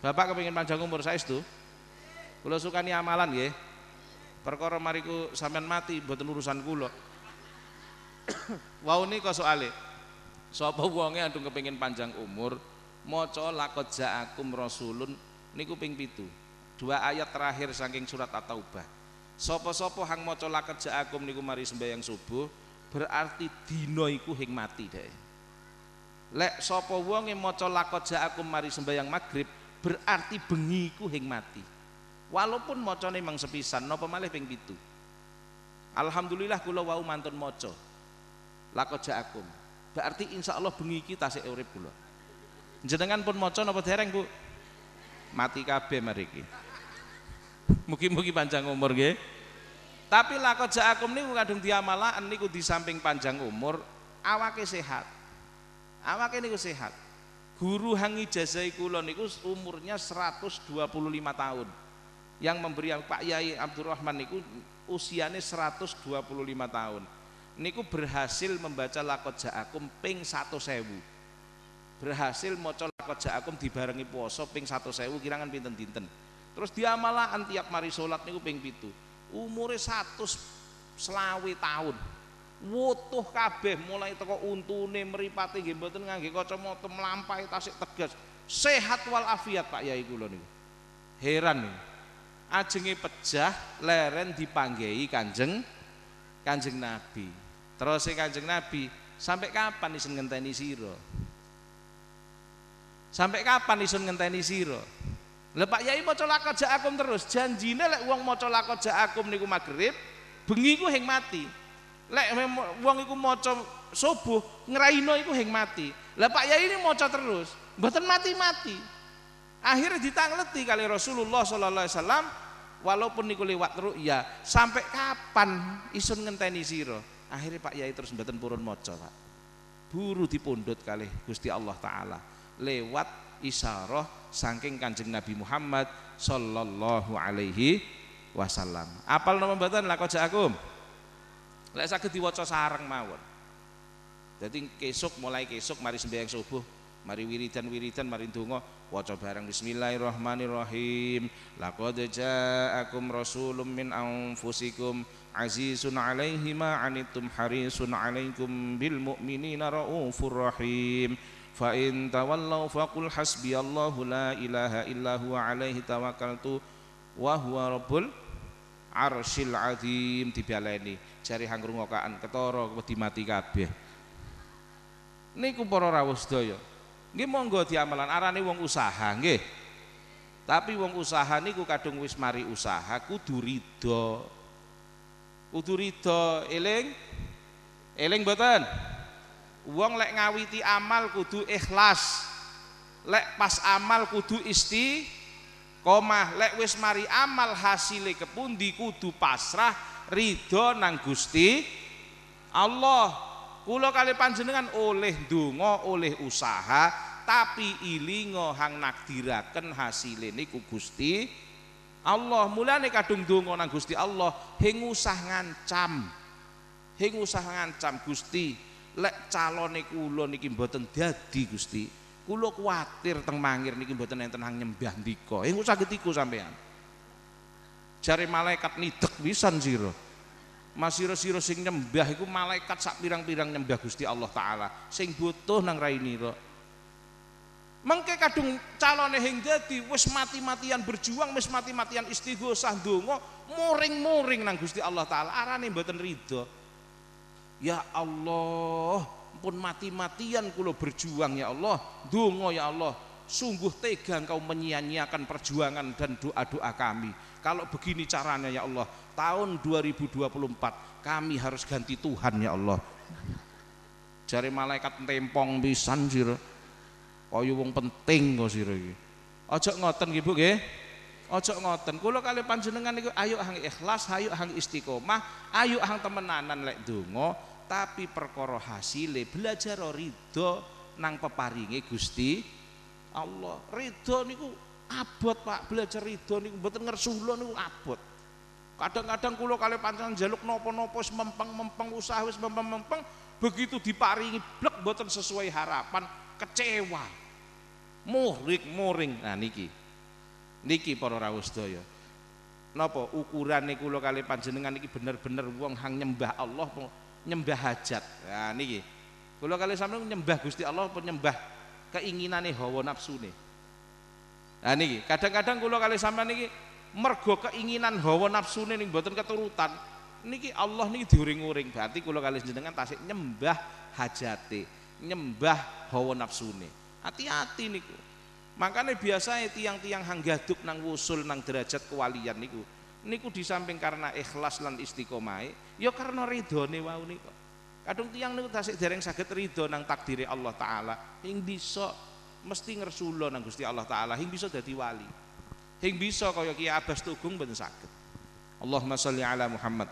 Bapak kepingin panjang umur Saya kalau Kula sukani amalan nggih. Perkara mariku sampean mati buat urusan kula. wau nika soale sapa wonge adung kepingin panjang umur maca laqad ja'akum rasulun niku ping pitu dua ayat terakhir saking surat at-taubah sapa-sapa hang maca laqad ja'akum niku mari sembahyang subuh berarti dina iku hing mati deh. lek sapa wonge maca laqad ja'akum mari sembahyang maghrib berarti bengi iku hing mati walaupun macane mang sepisan no malih ping pitu Alhamdulillah kula wau mantun maca Lakot ja'akum. Berarti insya Allah bengi kita sik urip kula. Jenengan pun mocon, apa dereng, Bu? Mati kabe mariki. Mugi-mugi panjang umur ya. Tapi lakot ja'akum niku kadung diamalaan niku di samping panjang umur, awake sehat. Awake ku sehat. Guru Hangi Jazai Kulon niku umurnya 125 tahun. Yang memberi Pak Yai Abdurrahman niku usianya 125 tahun niku berhasil membaca lakot jaakum ping satu sewu berhasil maca lakot jaakum dibarengi puasa ping satu sewu kirangan pinten dinten terus malah tiap mari sholat niku ping pitu umure satu selawi tahun wutuh kabeh mulai teko untune meripati nggih mboten ngangge kacamata melampaui tasik tegas sehat walafiat Pak Yai kula niku heran nih ajenge pejah leren dipanggei Kanjeng Kanjeng Nabi Terus Kanjeng Nabi, sampai kapan isun ngenteni siro? Sampai kapan isun ngenteni siro? Lepak yai mau colak kerja akum terus, janjine lek uang mau colak kerja akum niku magrib, bengi ku heng mati. Lek wong iku col subuh, ngeraino iku heng mati. lepak Yai ini maca terus, buatan mati-mati. Akhirnya ditangleti kali Rasulullah sallallahu alaihi wasallam walaupun niku lewat ya sampai kapan isun ngenteni siro akhirnya Pak Yai terus mboten purun maca Pak buru dipundhut kalih Gusti Allah taala lewat isyarah saking Kanjeng Nabi Muhammad sallallahu alaihi wasallam apal napa mboten lakoja aku, lek saged diwaca sareng mawon jadi kesok mulai kesok mari sembahyang subuh mari wiridan wiridan mari donga waca bareng bismillahirrahmanirrahim laqad akum rasulun min anfusikum azizun alaihi ma anittum harisun alaikum bil mu'minina raufur rahim fa in tawallaw faqul hasbiyallahu la ilaha illa huwa alaihi tawakkaltu wa huwa rabbul arsyil azim dibaleni jari hangrungokaan ketara wedi mati kabeh niku para rawuh sedaya Nggih monggo diamalan arane wong usaha nggih. Tapi wong usaha niku kadung wis mari usaha kudu ridho. Kudu ridho eling. Eling mboten? Wong lek ngawiti amal kudu ikhlas. Lek pas amal kudu isti koma lek wis mari amal hasile kepundi kudu pasrah ridho nang Gusti Allah. Kula kali panjenengan oleh dungo oleh usaha, tapi ilingo hang nakdiraken hasil ini Gusti Allah. Mulane kadung dungo nang Gusti Allah, hing usah ngancam. Hing usah ngancam Gusti, lek calone kula niki mboten dadi Gusti, kula kuatir teng mangir niki mboten enten hang nyembah ndika. Hing usah getiku sampean. Jare malaikat nidek wisan sira masiro-siro sing nyembah iku malaikat sak pirang-pirang nyembah Gusti Allah taala sing butuh nang raine kok mengke kadung calone hing dadi wis mati-matian berjuang wis mati-matian istighosah donga moring-moring nang Gusti Allah taala arane mboten ridho ya Allah pun mati-matian kulo berjuang ya Allah donga ya Allah sungguh tega engkau menyia-nyiakan perjuangan dan doa-doa kami kalau begini caranya ya Allah, tahun 2024 kami harus ganti Tuhan ya Allah. Jari malaikat tempong pisan sira. Kaya wong penting kok sira iki. Aja ngoten gitu nggih. Aja ngoten. Kula kali panjenengan niku ayo hang ikhlas, ayo hang istiqomah, ayo hang temenanan lek donga, tapi perkara hasile belajar ridho nang peparinge Gusti Allah. Ridho niku abot Pak belajar ridho nih, betul ngersula nih abot kadang-kadang kulo kali panjang jaluk nopo-nopo mempeng-mempeng usaha wis mempeng-mempeng begitu diparingi blek betul sesuai harapan kecewa murik muring nah niki niki para doyo ukuran ukuran ukurane kula kali panjenengan niki bener-bener wong hang nyembah Allah nyembah hajat nah niki kulo kali sambil nyembah Gusti Allah penyembah keinginan nih, hawa nafsu nih. Nah niki, kadang-kadang kula kali sampean niki mergo keinginan hawa nafsune ning mboten keturutan. Niki Allah niki diuring-uring, berarti kula kali jenengan tasik nyembah hajate, nyembah hawa nafsune. Hati-hati niku. Makanya biasa tiang-tiang hanggaduk nang wusul nang derajat kewalian niku. Niku di samping karena ikhlas lan istiqomah, ya karena ridhone wau niku. Kadung tiang niku tasik dereng saged ridho nang takdiri Allah taala. Ing disa mesti ngersula nang Gusti Allah taala hing bisa dadi wali. Hing bisa kaya Ki Abbas Tugung ben saged. Allahumma sholli ala Muhammad.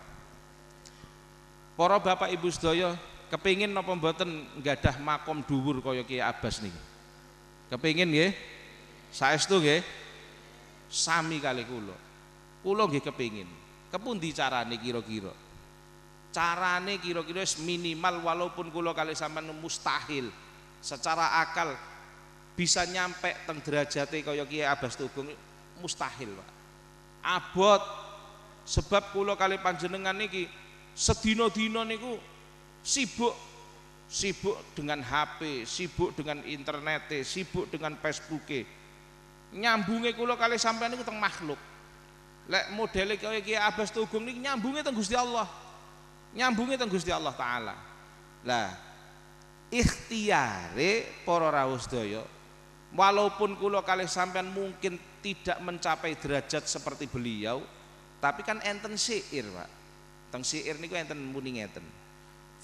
Para bapak ibu sedaya kepingin napa mboten gadah makom dhuwur kaya Ki Abbas niki. Kepingin nggih? Saestu nggih? Sami kali kula. Kula nggih kepingin. Kepundi carane kira-kira? Carane kira-kira minimal walaupun kula kali sampean mustahil secara akal bisa nyampe teng derajate kaya Kiai Abbas Tugung mustahil, Pak. Abot sebab kula kali panjenengan niki sedina-dina niku sibuk sibuk dengan HP, sibuk dengan internet, sibuk dengan Facebook. Nyambunge kula kali sampean niku teng makhluk. Lek modele kaya Kiai Abbas Tugung niki nyambunge teng Gusti Allah. Nyambunge teng Gusti Allah taala. Lah, ikhtiare para rawuh sedaya Walaupun kulo kali sampean mungkin tidak mencapai derajat seperti beliau, tapi kan enten syair, Pak. Teng syair niku enten muni ngeten.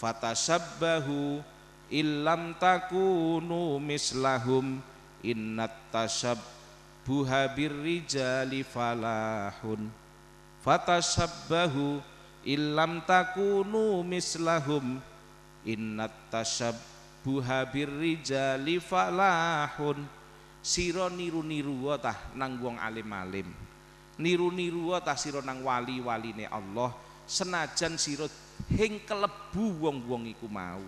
Fatasabbahu ilam takunu mislahum innat tasabbuha birrijali falahun. Fatasabbahu ilam takunu mislahum innat tasabbuha buha birrijali falahun siro niru-niru tah nang wong alim-alim niru-niru tah siro nang wali-waline Allah senajan siro hing kelebu wong-wong iku mau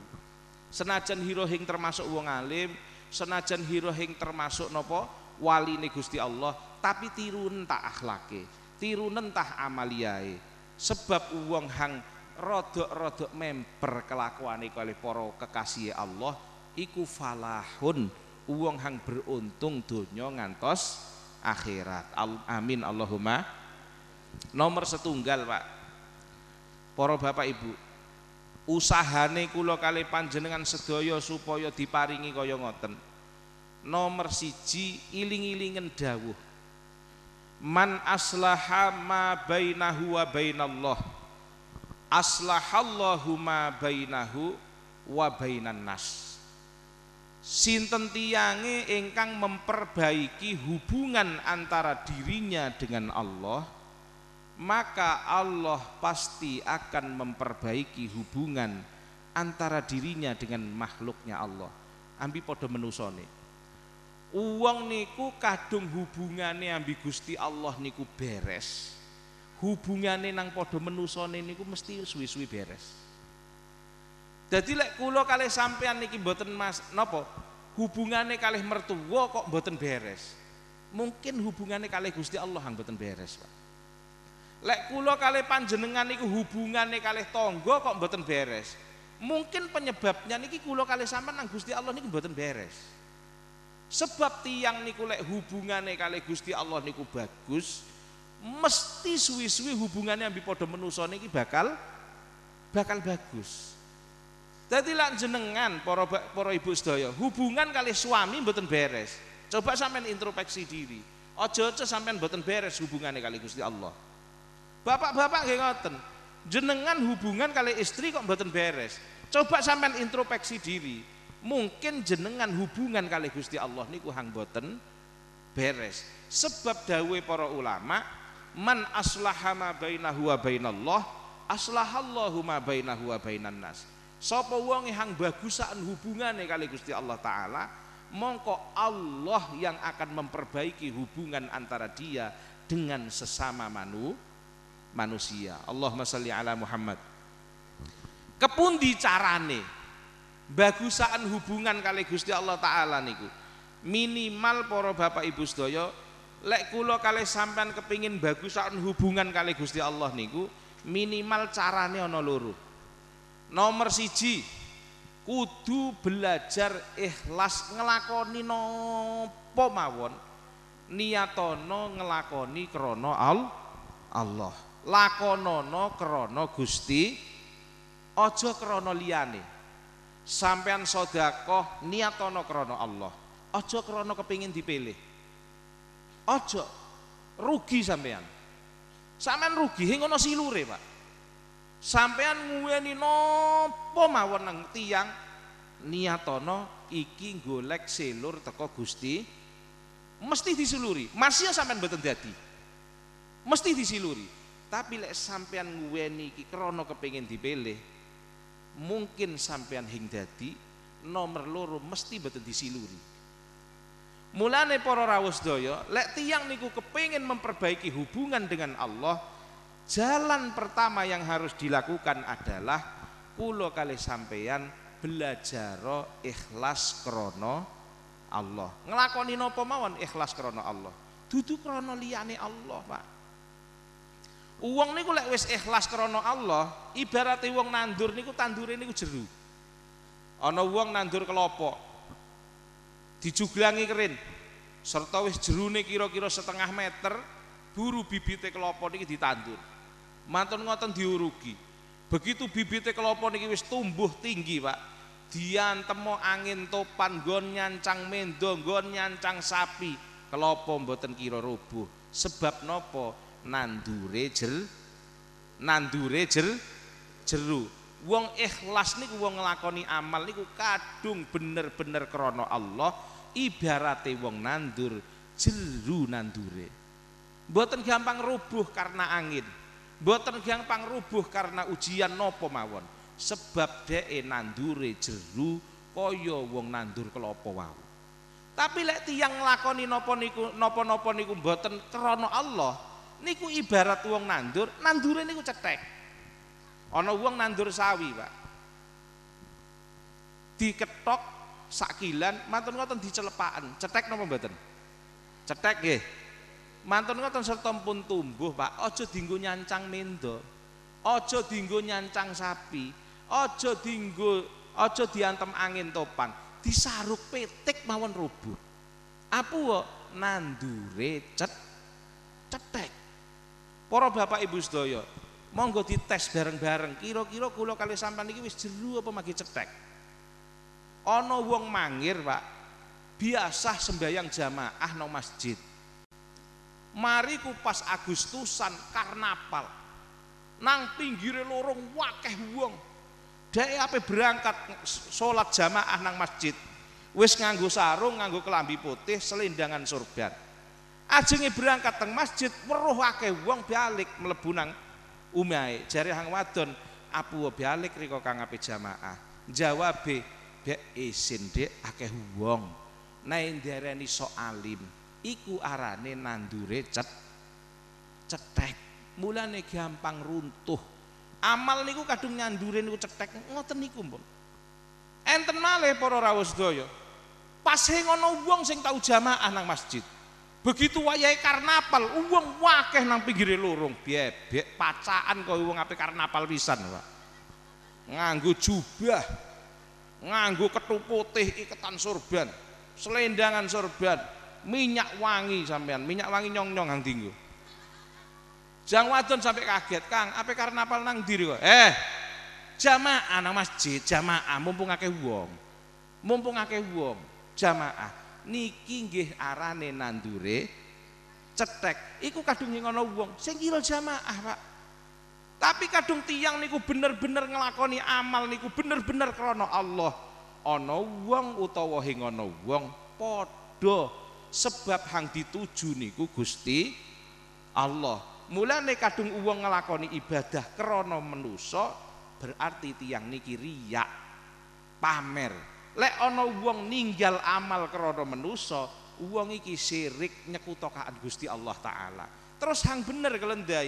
senajan hiro hing termasuk wong alim senajan hiro hing termasuk nopo waline Gusti Allah tapi tiru tak akhlake tiru tah amaliae sebab wong hang rodok-rodok kelakuan kelakuane kalih para kekasih Allah iku falahun uang hang beruntung dunia ngantos akhirat Al amin Allahumma nomor setunggal Pak para bapak ibu usahane kula kali panjenengan sedaya supaya diparingi kaya ngoten nomor siji iling-ilingen dawuh man aslaha ma bainahu wa bainallah Aslahallahuma bainahu wa bainan nas. Sinten tiange ingkang memperbaiki hubungan antara dirinya dengan Allah, maka Allah pasti akan memperbaiki hubungan antara dirinya dengan makhluknya Allah. Ambi podo menusone. Uang niku kadung hubungannya ambi Gusti Allah niku beres hubungane nang padha ini niku mesti suwi-suwi beres. Jadi lek kulo kalih sampean niki mboten Mas napa hubungane kalih mertua kok mboten beres. Mungkin hubungannya kalih Gusti Allah hang mboten beres, Pak. Lek kulo kalih panjenengan niku hubungane kalih tangga kok mboten beres. Mungkin penyebabnya niki kulo kalih sampean nang Gusti Allah niku mboten beres. Sebab tiang niku lek hubungannya kalih Gusti Allah niku bagus, mesti suwi-suwi hubungannya podo menu iki bakal bakal bagus. Jadi lak jenengan poro, poro ibu sedaya, hubungan kali suami beton beres. Coba sampean introspeksi diri. ojo ojo sampean beton beres hubungannya kali Gusti Allah. Bapak-bapak gak ngoten. Jenengan hubungan kali istri kok beton beres. Coba sampean introspeksi diri. Mungkin jenengan hubungan kali Gusti Allah niku hang mboten beres. Sebab dawe para ulama man aslaha ma bainahu wa bainallah aslahallahu ma bainahu wa bainan nas sapa wong hang bagusaan hubungane kali Gusti Allah taala mongko Allah yang akan memperbaiki hubungan antara dia dengan sesama manu, manusia Allahumma sholli ala Muhammad kepundi carane bagusaan hubungan kali Gusti Allah taala niku minimal para bapak ibu sedaya lek kula kali sampean kepingin bagus saat hubungan kali Gusti Allah niku minimal carane ana loro nomor siji kudu belajar ikhlas ngelakoni nopo mawon niatono ngelakoni krono al Allah lakonono krono Gusti ojo krono liyane sampean sodakoh niatono krono Allah ojo krono kepingin dipilih Ojo rugi sampean. Sampean rugi hing ana silure, Pak. Sampean nguweni nopo mawon nang tiang niatono iki golek selur teko Gusti mesti disiluri. Masih sampean beten dadi. Mesti disiluri. Tapi lek sampean nguweni iki krono kepingin dipilih, mungkin sampean hing dadi nomor loro mesti beten disiluri. Mulane para rawus doyo, lek tiang niku kepingin memperbaiki hubungan dengan Allah, jalan pertama yang harus dilakukan adalah kulo kali sampeyan belajar ikhlas krono Allah. Ngelakoni nopo mawon ikhlas krono Allah. Dudu krono liyane Allah, Pak. Uang niku lek wis ikhlas krono Allah, Ibarat uang nandur niku tandure niku jeru. Ana uang nandur kelopok, dijuglangi keren serta wis jerune kira-kira setengah meter buru bibit kelopo niki ditandur mantun ngoten diurugi begitu bibit kelopo niki wis tumbuh tinggi Pak dian temo angin topan gon nyancang mendo gon nyancang sapi kelopo mboten kira rubuh sebab nopo nandure jer nandure jer jeru wong ikhlas niku wong nglakoni amal niku kadung bener-bener krana Allah ibarate wong nandur jeru nandure mboten gampang rubuh karena angin mboten gampang rubuh karena ujian nopo mawon sebab deh nandure jeru koyo wong nandur kelopo wau tapi lek tiang lakoni nopo niku nopo nopo niku mboten kerono Allah niku ibarat wong nandur nandure niku cetek ono wong nandur sawi Pak diketok sakilan mantun ngoten dicelepaan cetek napa mboten cetek nggih mantun ngoten serta pun tumbuh Pak aja dinggo nyancang mendo aja dinggo nyancang sapi aja dinggo aja diantem angin topan disaruk petik mawon rubuh apu nandure cet cetek para bapak ibu sedaya monggo dites bareng-bareng kira-kira kula kali sampean iki wis jero apa magi cetek Ono wong mangir pak biasa sembahyang jamaah no masjid mari kupas Agustusan karnapal nang pinggir lorong wakeh wong Dae ape berangkat sholat jamaah nang masjid wis nganggo sarung nganggo kelambi putih selindangan surban. Ajengi berangkat teng masjid meruh wakeh wong balik melebu nang umai jari hang wadon apu balik riko kang ape jamaah jawabe dek isin eh, dek akeh wong nek nah, ndarani sok alim iku arane nandure cet cetek mulane gampang runtuh amal niku kadung nyandure niku cetek ngoten niku mbok enten male para rawuh sedaya pas ngono wong sing tau jamaah nang masjid begitu wayahe karnapal wong wakeh nang pinggir lorong bebek pacaan kau wong ape karnaval pisan Pak nganggo jubah nganggu ketu putih iketan sorban selendangan sorban minyak wangi sampean minyak wangi nyong nyong hang dinggo jang wadon sampai kaget kang apa karena apa nang diri kok eh jamaah nang masjid jamaah mumpung akeh wong mumpung akeh wong jamaah niki nggih arane nandure cetek iku kadung ngono wong sing kira jamaah Pak tapi kadung tiang niku bener-bener ngelakoni amal niku bener-bener krono Allah. ono wong utawa hing uang wong podo sebab hang dituju niku Gusti Allah. Mulane kadung uang ngelakoni ibadah krono menuso berarti tiang niki riak pamer. Lek ono wong ninggal amal krono menuso uang iki sirik nyekutokaan Gusti Allah taala. Terus hang bener kelendai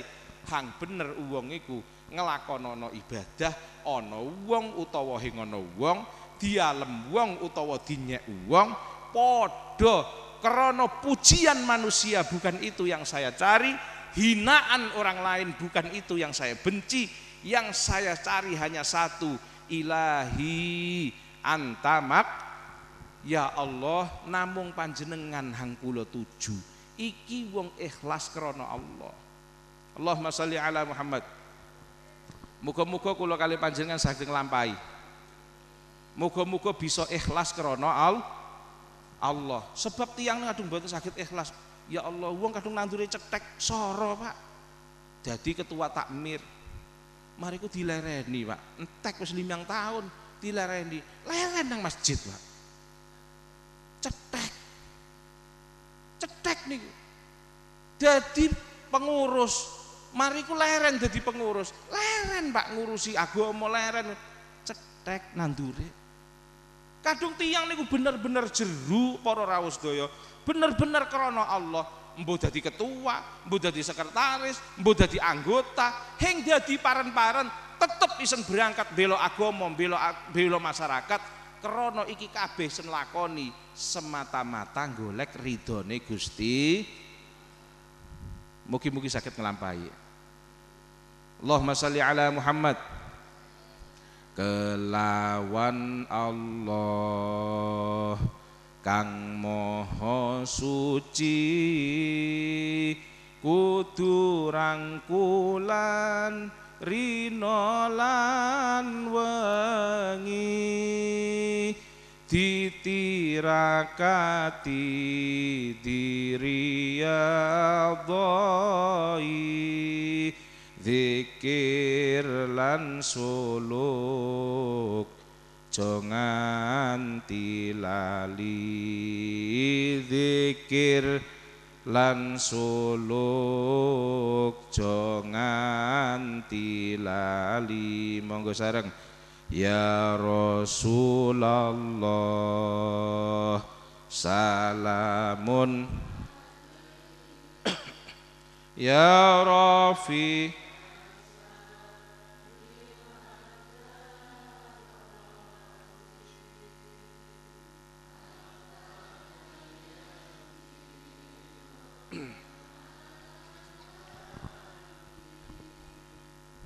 hang bener wong iku ngelakonono ibadah ana wong utawa hing ana wong dialem wong utawa dinyek wong padha karena pujian manusia bukan itu yang saya cari hinaan orang lain bukan itu yang saya benci yang saya cari hanya satu ilahi antamak ya Allah namung panjenengan hang kula tuju iki wong ikhlas krana Allah Allahumma salli ala Muhammad Muka-muka kula kali panjenengan saking lampahi Muka-muka bisa ikhlas krana Allah sebab tiang kadung mboten sakit ikhlas ya Allah wong kadung nandure cetek soro Pak jadi ketua takmir mariku dilereni Pak entek wis limang tahun dilereni leren nang masjid Pak cetek cetek nih jadi pengurus mariku leren jadi pengurus leren pak ngurusi agama leren cetek nandure kadung tiang niku bener-bener jeru para rawus doyo bener-bener krono Allah mbo jadi ketua mbo jadi sekretaris mbo jadi anggota hing jadi paren-paren tetep isen berangkat belo agomo, belo belo masyarakat krono iki kabeh sen lakoni semata-mata golek ridone Gusti Mugi-mugi sakit ngelampahi. Allahumma salli ala Muhammad. Kelawan Allah kang moho suci kudu rangkulan rinolan wengi ditirakati diriyadhoi zikir lan suluk jangan tilali lali zikir lan suluk jangan tilali monggo sareng Ya Rasulullah Salamun Ya Rafi'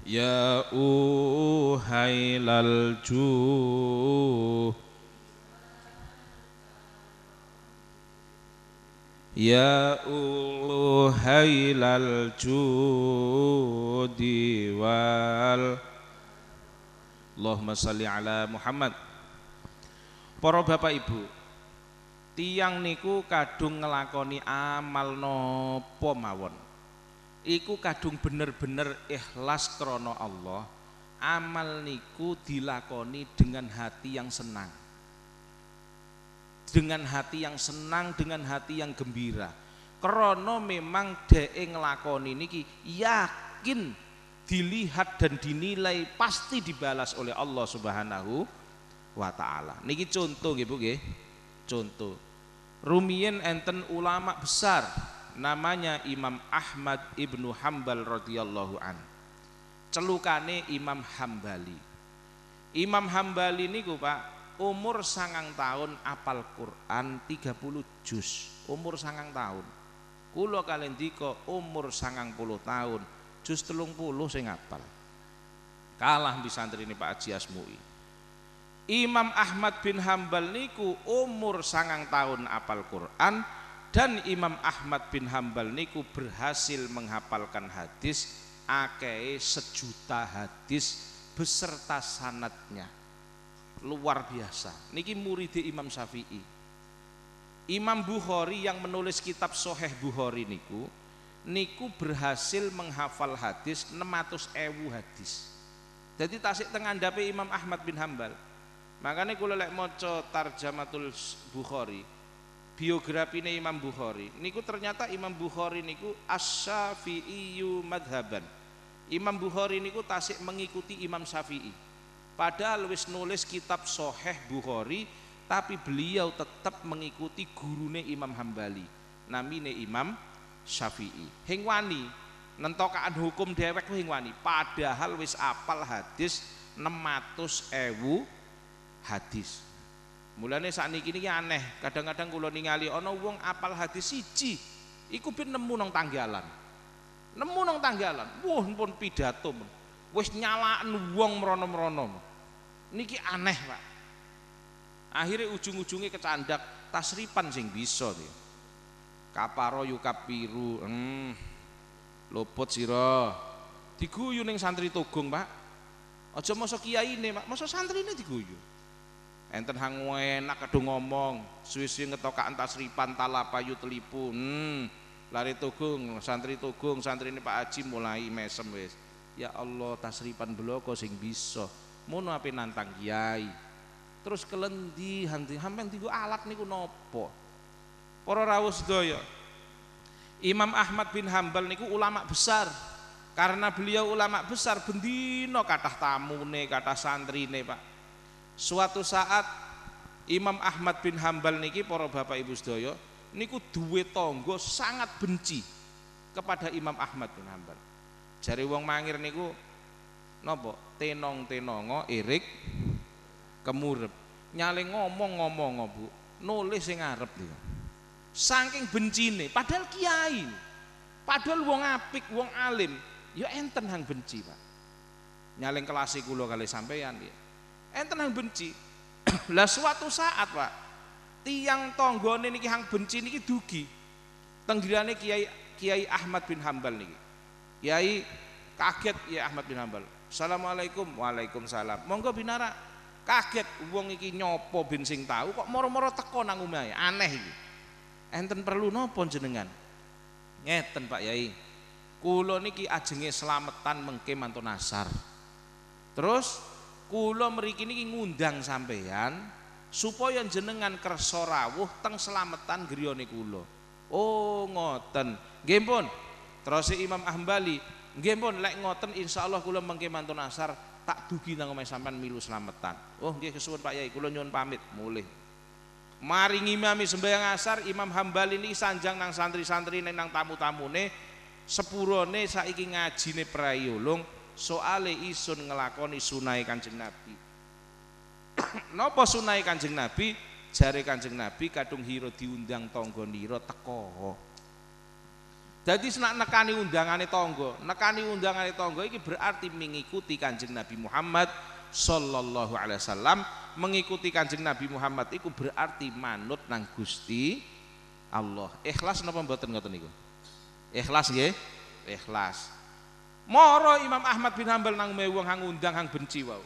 Ya أوهيل lalju, Ya أوهيل lalju diwal. Allahumma salli ala Muhammad Para Bapak Ibu Tiang niku kadung ngelakoni amal nopo mawon iku kadung bener-bener ikhlas krono Allah amal niku dilakoni dengan hati yang senang dengan hati yang senang dengan hati yang gembira krono memang dee ngelakoni niki yakin dilihat dan dinilai pasti dibalas oleh Allah subhanahu wa ta'ala niki contoh ibu contoh rumien enten ulama besar namanya Imam Ahmad ibnu Hambal radhiyallahu an. Celukane Imam Hambali. Imam Hambali niku Pak umur sangang tahun apal Quran 30 juz. Umur sangang tahun. Kulo kalian diko umur sangang puluh tahun juz telung puluh sing apal. Kalah di santri ini Pak Haji Asmui. Imam Ahmad bin Hambal niku umur sangang tahun apal Quran dan Imam Ahmad bin Hambal niku berhasil menghafalkan hadis akei sejuta hadis beserta sanatnya luar biasa niki murid Imam Syafi'i Imam Bukhari yang menulis kitab Soheh Bukhari niku niku berhasil menghafal hadis 600 ewu hadis jadi tasik tengah dapet Imam Ahmad bin Hambal makanya kalau lek moco tarjamatul Bukhari Biografi ini Imam Bukhari niku ternyata Imam Bukhari niku asy-Syafi'iyyu madhaban Imam Bukhari niku tasik mengikuti Imam Syafi'i padahal wis nulis kitab Soheh Bukhari tapi beliau tetap mengikuti gurune Imam Hambali namine Imam Syafi'i hing wani nentokaan hukum dewek hing wani padahal wis apal hadis 600 ewu hadis Mulane sakniki niki aneh, kadang-kadang kula ningali ana wong apal hadis siji, iku ben nemu nang tanggalan. Nemu nang tanggalan, wah pun pidato men. Wis nyalaken wong merono-merono. Niki aneh, Pak. Akhirnya ujung-ujungnya kecandak tasripan sing bisa dia. Kaparo yukapiru, hmm, lopot siro, diguyu neng santri togong pak, aja masa kiai ini pak, masa santri ini diguyu, enten hang enak adu ngomong suwi-suwi ngetokakan tasripan talapayu telipu hmm lari tugung santri tugung santri ini Pak Haji mulai mesem wis ya Allah tasripan beloko sing bisa mono ape nantang kiai terus kelendi hanti hampen tigo alat niku nopo pororawus rawuh Imam Ahmad bin Hambal niku ulama besar karena beliau ulama besar bendino kata tamune kata santrine Pak Suatu saat Imam Ahmad bin Hambal niki para bapak ibu sedaya niku duwe tonggo sangat benci kepada Imam Ahmad bin Hambal. Jari wong mangir niku nopo tenong-tenongo irik kemurep nyale ngomong-ngomong Bu nulis sing arep niku saking nih. padahal kiai padahal wong apik wong alim ya enten hang benci Pak nyaling kelas kula kali sampeyan dia enten yang benci lah suatu saat pak tiang tonggone niki hang benci ini dugi tenggirane kiai kiai Ahmad bin Hambal niki kiai kaget ya Ahmad bin Hambal assalamualaikum waalaikumsalam monggo binara kaget uang ini nyopo bin sing tahu kok moro-moro teko nang aneh iki enten perlu nopo jenengan ngeten Pak Yai kula niki ajenge selametan mengke mantun nasar terus kula mriki niki ngundang sampeyan supaya jenengan kersa rawuh teng selametan griyane kula. Oh ngoten. Nggih pun. Terus Imam Ahmbali, nggih pun lek ngoten insyaallah kula mengke mantun asar tak dugi nang omahe sampean milu selametan. Oh nggih kesuwun Pak Yai, kula nyuwun pamit mulih. Mari ngimami sembahyang asar Imam Hambali ini sanjang nang santri-santri nang tamu-tamune sepurone saiki ngajine prayulung soale isun ngelakoni sunai kanjeng nabi nopo sunai kanjeng nabi jari kanjeng nabi kadung hiro diundang tonggo niro teko jadi senak nekani itu tonggo nekani itu tonggo ini berarti mengikuti kanjeng nabi Muhammad Sallallahu alaihi wasallam mengikuti kanjeng Nabi Muhammad itu berarti manut nang Gusti Allah ikhlas napa mboten ngoten niku ikhlas ya, ikhlas Moro Imam Ahmad bin Hambal nang umahe uang hang undang hang benci wau.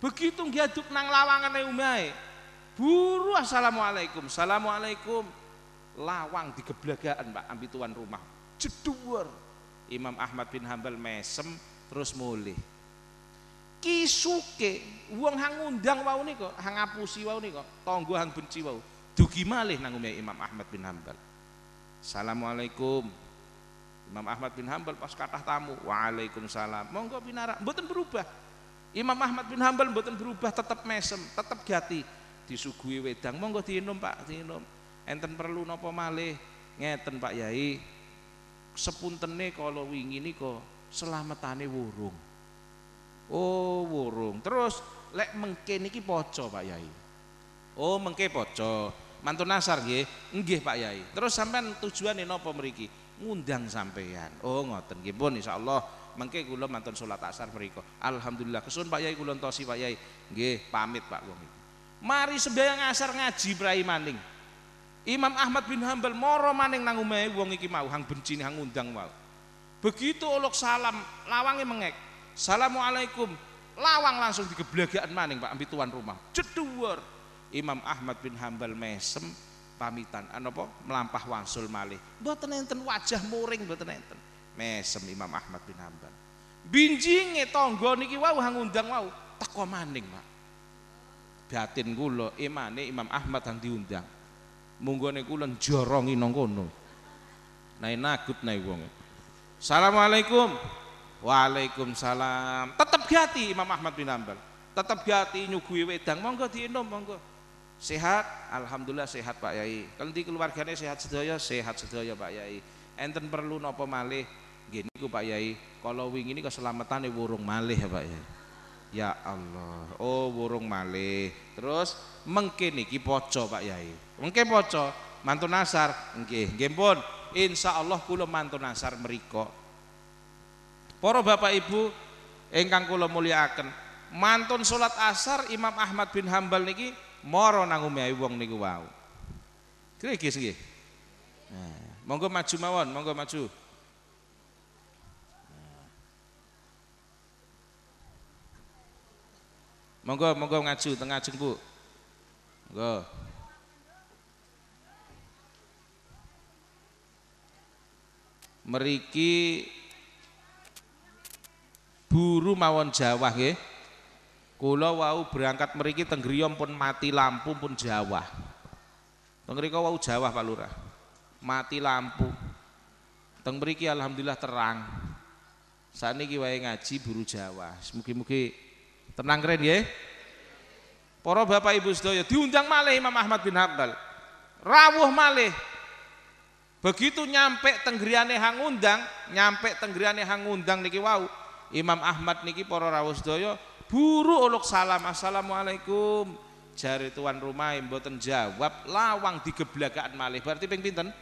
Begitu ngiaduk nang lawangane umai. Buru assalamualaikum, assalamualaikum. Lawang digeblagaan Pak ambituan tuan rumah. Jeduwer. Imam Ahmad bin Hambal mesem terus mulih. Kisuke uang hang undang wau niko, hang apusi wau niko. tangga hang benci wau. Dugi malih nang umai Imam Ahmad bin Hambal. Assalamualaikum, Imam Ahmad bin Hambal pas kata tamu, waalaikumsalam. Monggo binarak, mboten berubah. Imam Ahmad bin Hambal mboten berubah, tetap mesem, tetap gati. Disuguhi wedang, monggo diinum Pak, diinum. Enten perlu nopo malih? Ngeten Pak Yai. Sepuntene kalau wingi kok selamatane wurung. Oh, wurung. Terus lek mengke niki poco Pak Yai. Oh, mengke poco. Mantun nasar nggih. Nggih Pak Yai. Terus sampean tujuane nopo meriki ngundang sampean. Oh ngoten nggih pun insyaallah mengke kula mantun salat asar mriku. Alhamdulillah kesun Pak Yai kula entosi Pak Yai. Nggih, pamit Pak wong iki. Mari sembahyang asar ngaji prai maning. Imam Ahmad bin Hambal moro maning nang omahe wong iki mau hang benci hang ngundang mau. Begitu olok salam lawange mengek. Assalamualaikum. Lawang langsung digeblagaan maning Pak ambi tuan rumah. Jeduwer. Imam Ahmad bin Hambal mesem pamitan apa melampah wangsul malih mboten enten wajah muring mboten enten mesem Imam Ahmad bin Hambal binjinge tangga niki wau hang undang wau teko maning Pak batin kula imane Imam Ahmad hang diundang munggone kula njorongi nang kono nae nagut nae wong Assalamualaikum Waalaikumsalam tetep gati Imam Ahmad bin Hambal tetep gati nyuguhi wedang monggo dienom monggo Sehat? Alhamdulillah sehat Pak Yai. Kalau di keluarganya sehat sedaya, sehat sedaya Pak Yai. Enten perlu nopo malih? Gini ku Pak Yai, kalau wing ini keselamatan ya burung malih ya Pak Yai. Ya Allah, oh burung malih. Terus mungkin niki poco Pak Yai. Mengke poco, mantun nasar. oke nggih pun. allah kulo mantun nasar meriko. poro Bapak Ibu engkang kulo muliakan mantun sholat asar Imam Ahmad bin Hambal niki Moro nang omahe wong niku wau. Krikis nggih. Eh, monggo maju mawon, monggo maju. Eh. Monggo monggo ngaju tengah jeng Bu. Monggo. Meriki buru mawon jawah nggih. Kula wau berangkat meriki teng pun mati lampu pun Jawa. Teng mriku wau Jawa Pak Lurah. Mati lampu. Teng mriki alhamdulillah terang. Saniki wae ngaji buru Jawa. Mugi-mugi tenang keren ya. Para Bapak Ibu sedaya diundang malih Imam Ahmad bin Hambal. Rawuh malih. Begitu nyampe tenggriane hang undang, nyampe tenggriane hang undang niki wau. Imam Ahmad niki para rawuh sedaya Guru olok salam, assalamualaikum. Jari tuan rumah mboten jawab, lawang digeblakaan malih. Berarti ping pinten?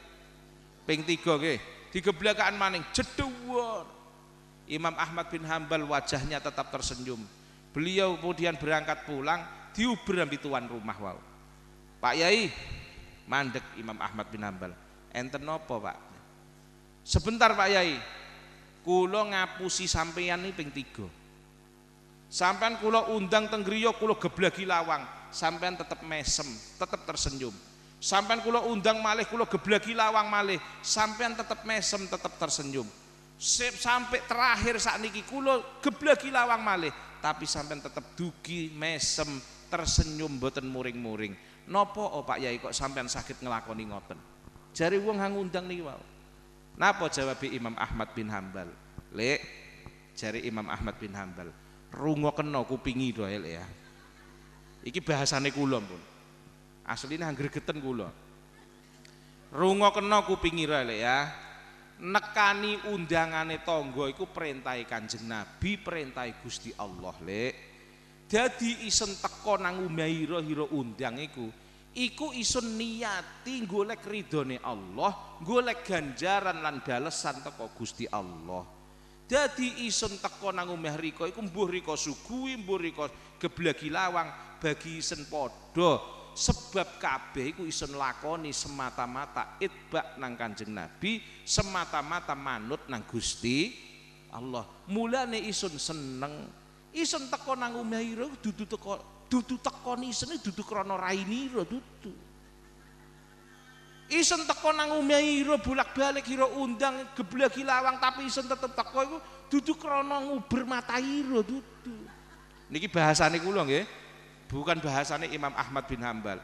Ping tiga nggih. Digeblakaan maning jedhuwur. Imam Ahmad bin Hambal wajahnya tetap tersenyum. Beliau kemudian berangkat pulang diuber ambil tuan rumah wow. Pak Yai mandek Imam Ahmad bin Hambal. Enten nopo Pak? Sebentar Pak Yai. Kulo ngapusi sampeyan nih ping tiga Sampean kulo undang tenggerio kulo geblagi lawang, sampean tetap mesem, tetap tersenyum. Sampean kulo undang malih kulo geblagi lawang malih, sampean tetap mesem, tetap tersenyum. sampai terakhir saat niki kulo geblagi lawang malih, tapi sampean tetap dugi, mesem, tersenyum boten muring-muring. Nopo oh Pak Yai kok sampean sakit ngelakoni ngoten? Jari wong hang undang nih wow Napa jawab Imam Ahmad bin Hambal? Lek, jari Imam Ahmad bin Hambal rungokno kupingi to ya. Iki bahasane kula pun. Asline anggere geten kula. Rungokno kupingi elek ya. Nekani undangane tonggo, iku perintai Kanjeng Nabi, perintai Gusti Allah, le, jadi isen teko nang umahira-hira undang iku, iku isen niati golek ridhone Allah, golek ganjaran lan balesan teko Gusti Allah. Dadi isun teko nang omah rika iku mbuh rika sugui, mbuh riko geblagi lawang bagi isen padha. Sebab kabeh iku isun lakoni semata-mata itbak nang Kanjeng Nabi, semata-mata manut nang Gusti Allah. Mulane isun seneng. Isun teko nang omah rika dudu teko dudu tekoni isine dudu krana rainira dudu. Isen teko nang hiro bolak-balik hiro undang geblagi lawang tapi isen tetep teko itu duduk krono nguber mata hiro duduk Niki bahasane kulong ya Bukan bahasane Imam Ahmad bin Hambal.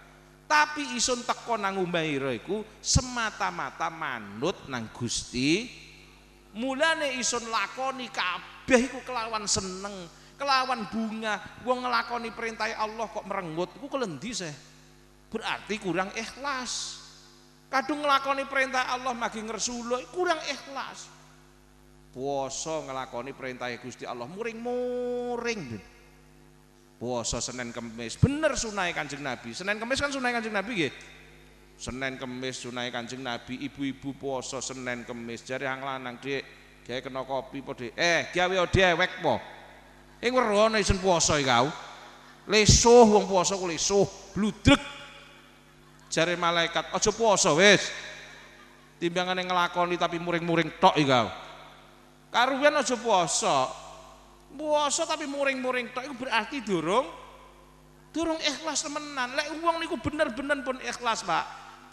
Tapi isun teko nang omahe iku semata-mata manut nang Gusti. Mulane isun lakoni kabeh iku kelawan seneng, kelawan bunga. Wong ngelakoni perintah Allah kok merenggut iku kelendi seh Berarti kurang ikhlas. kadung ngelakoni perintah Allah magi ngersulo kurang ikhlas puasa ngelakoni perintah Gusti Allah muring muring puasa Senin Kemis bener sunai kanjeng Nabi Senin Kemis kan sunai kanjeng Nabi gitu Senin Kemis sunai kanjeng Nabi ibu-ibu puasa Senin Kemis jari hang lanang dek dia kena kopi po dek eh dia wio dewek po ini ngerona isen puasa ikau lesuh wong puasa ku lesuh bludrek Jare malaikat, "Aja puasa wis." yang ngelakoni tapi muring-muring tok ikau kau. Karuan aja puasa. Puasa tapi muring-muring tok itu berarti durung durung ikhlas temenan. Lek uang niku bener-bener pun ikhlas, Pak.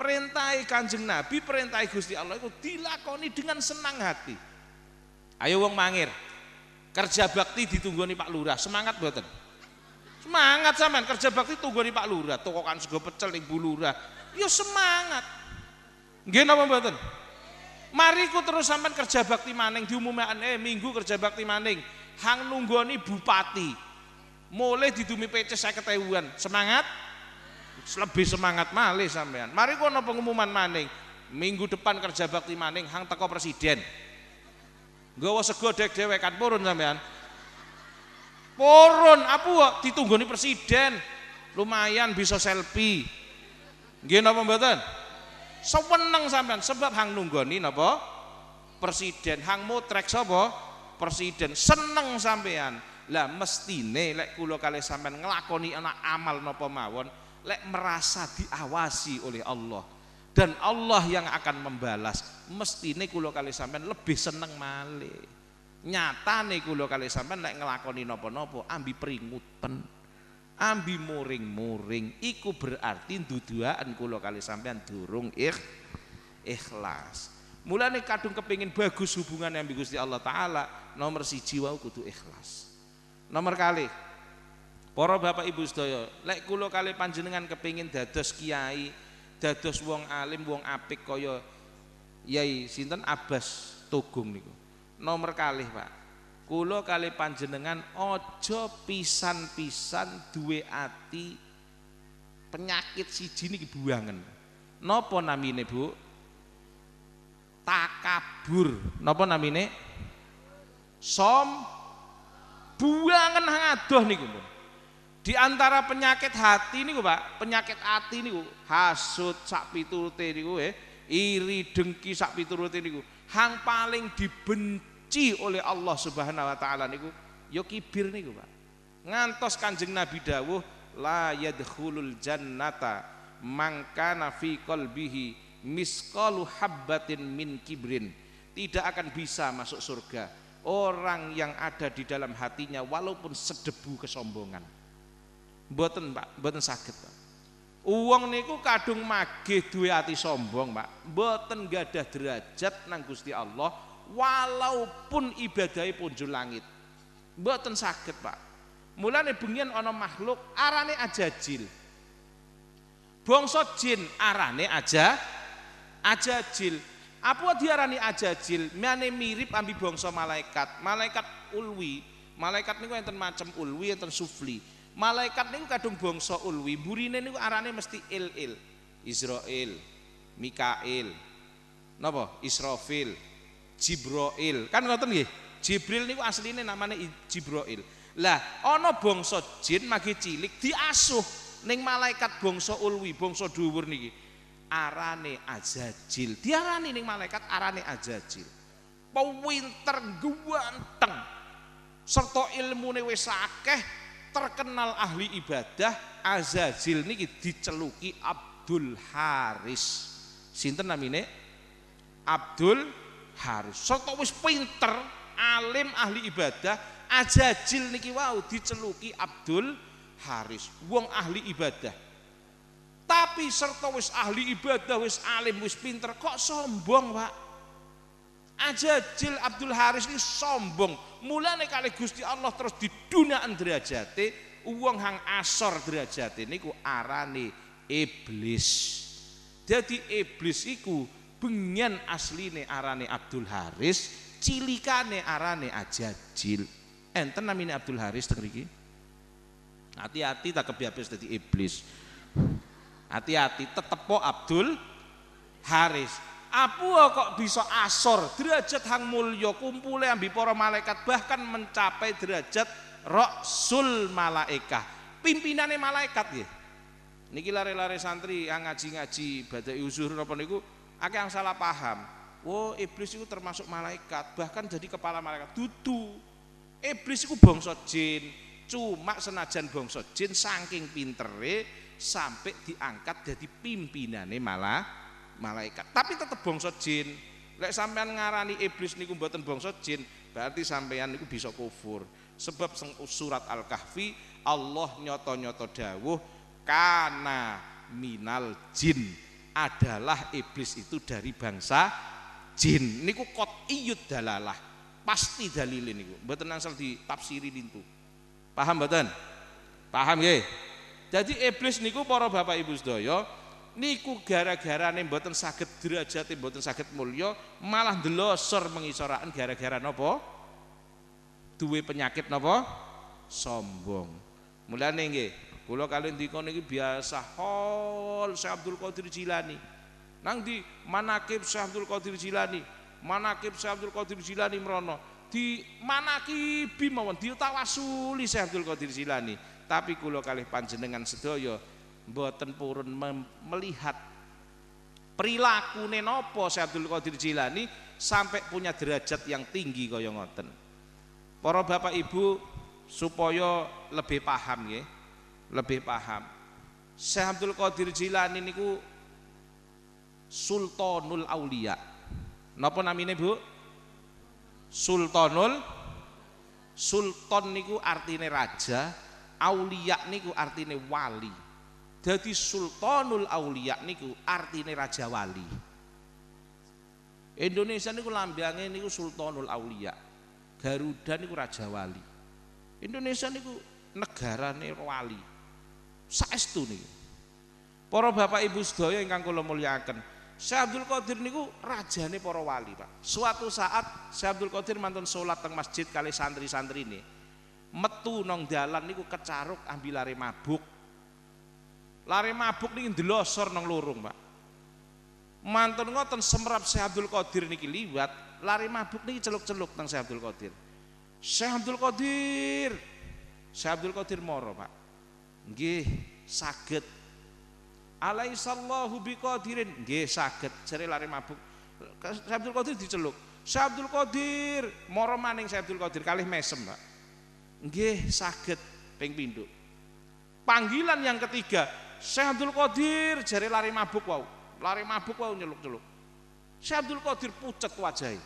Perintai Kanjeng Nabi, perintai Gusti Allah itu dilakoni dengan senang hati. Ayo uang mangir. Kerja bakti ditunggu nih Pak Lurah. Semangat buatan. Semangat sampean kerja bakti tunggu di Pak Lurah, kan sego pecel di Bu Lurah. Yo ya, semangat. Nggih napa mboten? Mari ku terus sampean kerja bakti maning diumumkan, eh minggu kerja bakti maning. Hang nunggoni bupati. Mulai didumi PC saya ketahuan, Semangat? Lebih semangat malih sampean. Mari ku pengumuman maning. Minggu depan kerja bakti maning hang teko presiden. Gawa sego dek dewekan purun sampean. Poron apa ditunggoni presiden. Lumayan bisa selfie. Nggih napa mboten? Seweneng sampean sebab hang nunggoni apa? Presiden hang motrek apa? Presiden seneng sampean. Lah mestine lek kulo kali sampean ngelakoni anak amal nopo mawon, lek merasa diawasi oleh Allah dan Allah yang akan membalas mestine kalau kali sampean lebih seneng malih nyata nih kulo kali sampean lek nglakoni nopo napa ambi peringupen ambi muring-muring iku berarti nduduaken kulo kali sampean durung ikh, ikhlas mulane kadung kepingin bagus hubungan yang Gusti Allah taala nomor si jiwa kudu ikhlas nomor kali para bapak ibu sedaya lek kula kali panjenengan kepingin dados kiai dados wong alim wong apik kaya Yai sinten Abbas Togong niku nomor kali Pak kulo kali panjenengan ojo pisan-pisan duwe ati penyakit si jini kebuangan nopo namine Bu takabur nopo namine som buangan ngadoh nih Bu di antara penyakit hati gue Pak, penyakit hati niku hasut sak piturute niku eh, iri dengki sak piturute niku. Hang paling dibenci dibenci oleh Allah Subhanahu wa taala niku ya kibir niku Pak. Ngantos Kanjeng Nabi dawuh la yadkhulul jannata mangkana fi qalbihi misqalu habbatin min kibrin. Tidak akan bisa masuk surga orang yang ada di dalam hatinya walaupun sedebu kesombongan. Mboten Pak, mboten saged Pak. Uang niku kadung magih duwe ati sombong, Pak. Mboten gadah derajat nang Gusti Allah walaupun ibadahnya punjul langit mboten sakit Pak mulane bengian ono makhluk arane aja jil bangsa jin arane aja aja jil apa diarani jil mene mirip ambi bangsa malaikat malaikat ulwi malaikat niku enten macam ulwi enten sufli malaikat niku kadung bangsa ulwi burine niku arane mesti il il Israel Mikail napa Israfil Jibril. Kan ngoten nggih. Jibril niku asline namane Jibril. Lah ana bangsa jin magi cilik diasuh ning malaikat bangsa ulwi, bangsa dhuwur niki. Arane Azajil. Diarani ning malaikat arane Azajil. Pewinter ganteng. Serta ilmune wis akeh, terkenal ahli ibadah Azazil niki diceluki Abdul Haris. Sinten namine? Abdul harus. Soto wis pinter, alim ahli ibadah, ajajil niki wau diceluki Abdul Haris, wong ahli ibadah. Tapi serta wis ahli ibadah, wis alim, wis pinter kok sombong, Pak. Ajajil Abdul Haris ini sombong. Mulane kali Gusti Allah terus di didunaan derajate, uang hang asor ini ku arane iblis. Jadi iblis iku bengen asline arane Abdul Haris cilikane arane aja jil. enten namine Abdul Haris teng mriki hati-hati tak kebiabes dadi iblis hati-hati tetepo Abdul Haris Apu kok bisa asor derajat hang mulya kumpule ambi para malaikat bahkan mencapai derajat rasul malaikat. pimpinane malaikat nggih niki lare-lare santri yang ngaji-ngaji badai iuzur apa niku akeh yang salah paham wo oh, iblis itu termasuk malaikat bahkan jadi kepala malaikat dudu iblis itu bangsa jin cuma senajan bangsa jin saking pintere sampai diangkat jadi pimpinannya malah malaikat tapi tetap bangsa jin lek sampean ngarani iblis niku mboten bangsa jin berarti sampean niku bisa kufur sebab surat Al-Kahfi Allah nyoto-nyoto dawuh kana minal jin adalah iblis itu dari bangsa jin. Niku kot iyud dalalah. Pasti dalile niku. Mboten di tafsirin itu. Paham mboten? Paham ye? Jadi iblis niku para Bapak Ibu sedoyo, niku gara-gara nih mboten sakit derajat mboten sakit mulio, malah delosor mengisorakan gara-gara nopo duwe penyakit nopo sombong mulane ye. Kalau kalian di niki biasa hol Syekh Abdul Qadir Jilani. Nang di manakib Syekh Abdul Qadir Jilani, manakib Syekh Abdul Qadir Jilani Merono, Di manakibi mawon ditawasuli Syekh Abdul Qadir Jilani. Tapi kalau kalian panjenengan Sedoyo, mboten purun melihat perilaku nenopo Syekh Abdul Qadir Jilani sampai punya derajat yang tinggi kaya ngoten. Para Bapak Ibu supaya lebih paham Ya lebih paham. Syekh Abdul Qadir Jilani niku Sultanul Aulia. Napa namine, Bu? Sultanul Sultan niku artine raja, aulia niku artine wali. Jadi Sultanul Aulia niku artine raja wali. Indonesia niku lambange niku Sultanul Aulia. Garuda niku raja wali. Indonesia niku negarane wali saestu nih, Para bapak ibu sedaya ingkang kula mulyakaken. Syekh Abdul Qadir niku nih para wali, Pak. Suatu saat Syekh Abdul Qadir mantun salat teng masjid kali santri-santri ini. Metu nong dalan niku kecaruk ambil lari mabuk. Lari mabuk niki ndelosor nong lurung Pak. Mantun ngoten semerap Syekh Abdul Qadir niki liwat, lari mabuk nih celuk-celuk teng Syekh Abdul Qadir. Syekh Abdul Qadir. Syekh Abdul Qadir moro, Pak nggih saged alaisallahu biqadirin nggih saged jere lari mabuk Saya Abdul Qadir diceluk Saya Abdul Qadir moro maning Saya Abdul Qadir kalih mesem Pak nggih saged ping panggilan yang ketiga Saya Abdul Qadir cari lari mabuk wow, lari mabuk wow nyeluk-nyeluk Saya Abdul Qadir pucet wajahnya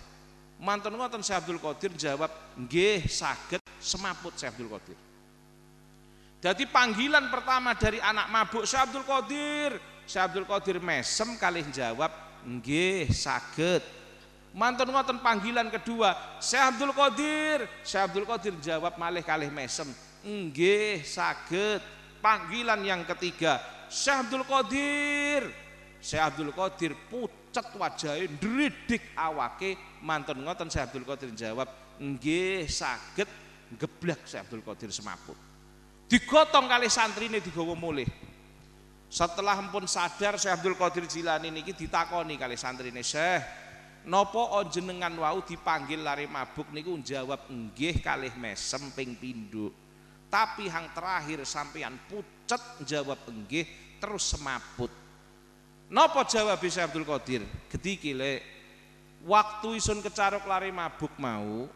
mantan mantan Syekh Abdul Qadir jawab nggih saged semaput Syekh Abdul Qadir jadi panggilan pertama dari anak mabuk Syekh Abdul Qadir, Syekh Abdul Qadir mesem kali jawab, "Nggih, saged." Mantan wonten panggilan kedua, Syekh Abdul Qadir, Syekh Abdul Qadir jawab malih kali mesem, "Nggih, saged." Panggilan yang ketiga, Syekh Abdul Qadir, Syekh Abdul Qadir pucet wajahnya ndridik awake mantun ngoten Syekh Abdul Qadir jawab nggih saged geblak Syekh Abdul Qadir semaput digotong kali santri ini digowo mulih setelah pun sadar Syekh Abdul Qadir Jilani niki ditakoni kali santri ini Syekh nopo jenengan wau dipanggil lari mabuk niku jawab nggih kalih mesem ping pindu. tapi hang terakhir sampean pucet jawab nggih terus semaput nopo jawab Syekh Abdul Qadir Ketikile waktu isun kecaruk lari mabuk mau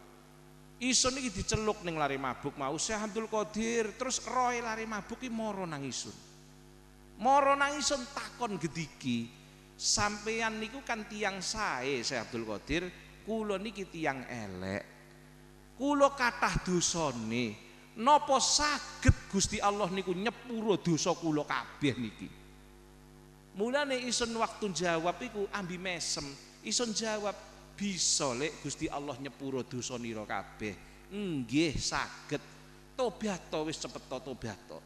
Isun iki diceluk ning lari mabuk mau Syekh Abdul Qadir terus roy lari mabuk iki moro nang isun. Moro nang isun takon gediki. Sampeyan niku kan tiang sae Syekh Abdul Qadir, kula niki tiang elek. Kula kathah dosane. Napa saged Gusti Allah niku nyepuro dosa kula kabeh niki. Mulane isun waktu jawab iku ambi mesem. Isun jawab, bisa lek Gusti Allah nyepuro dosa nira kabeh. Nggih saged. Tobat to wis cepet to tobat to.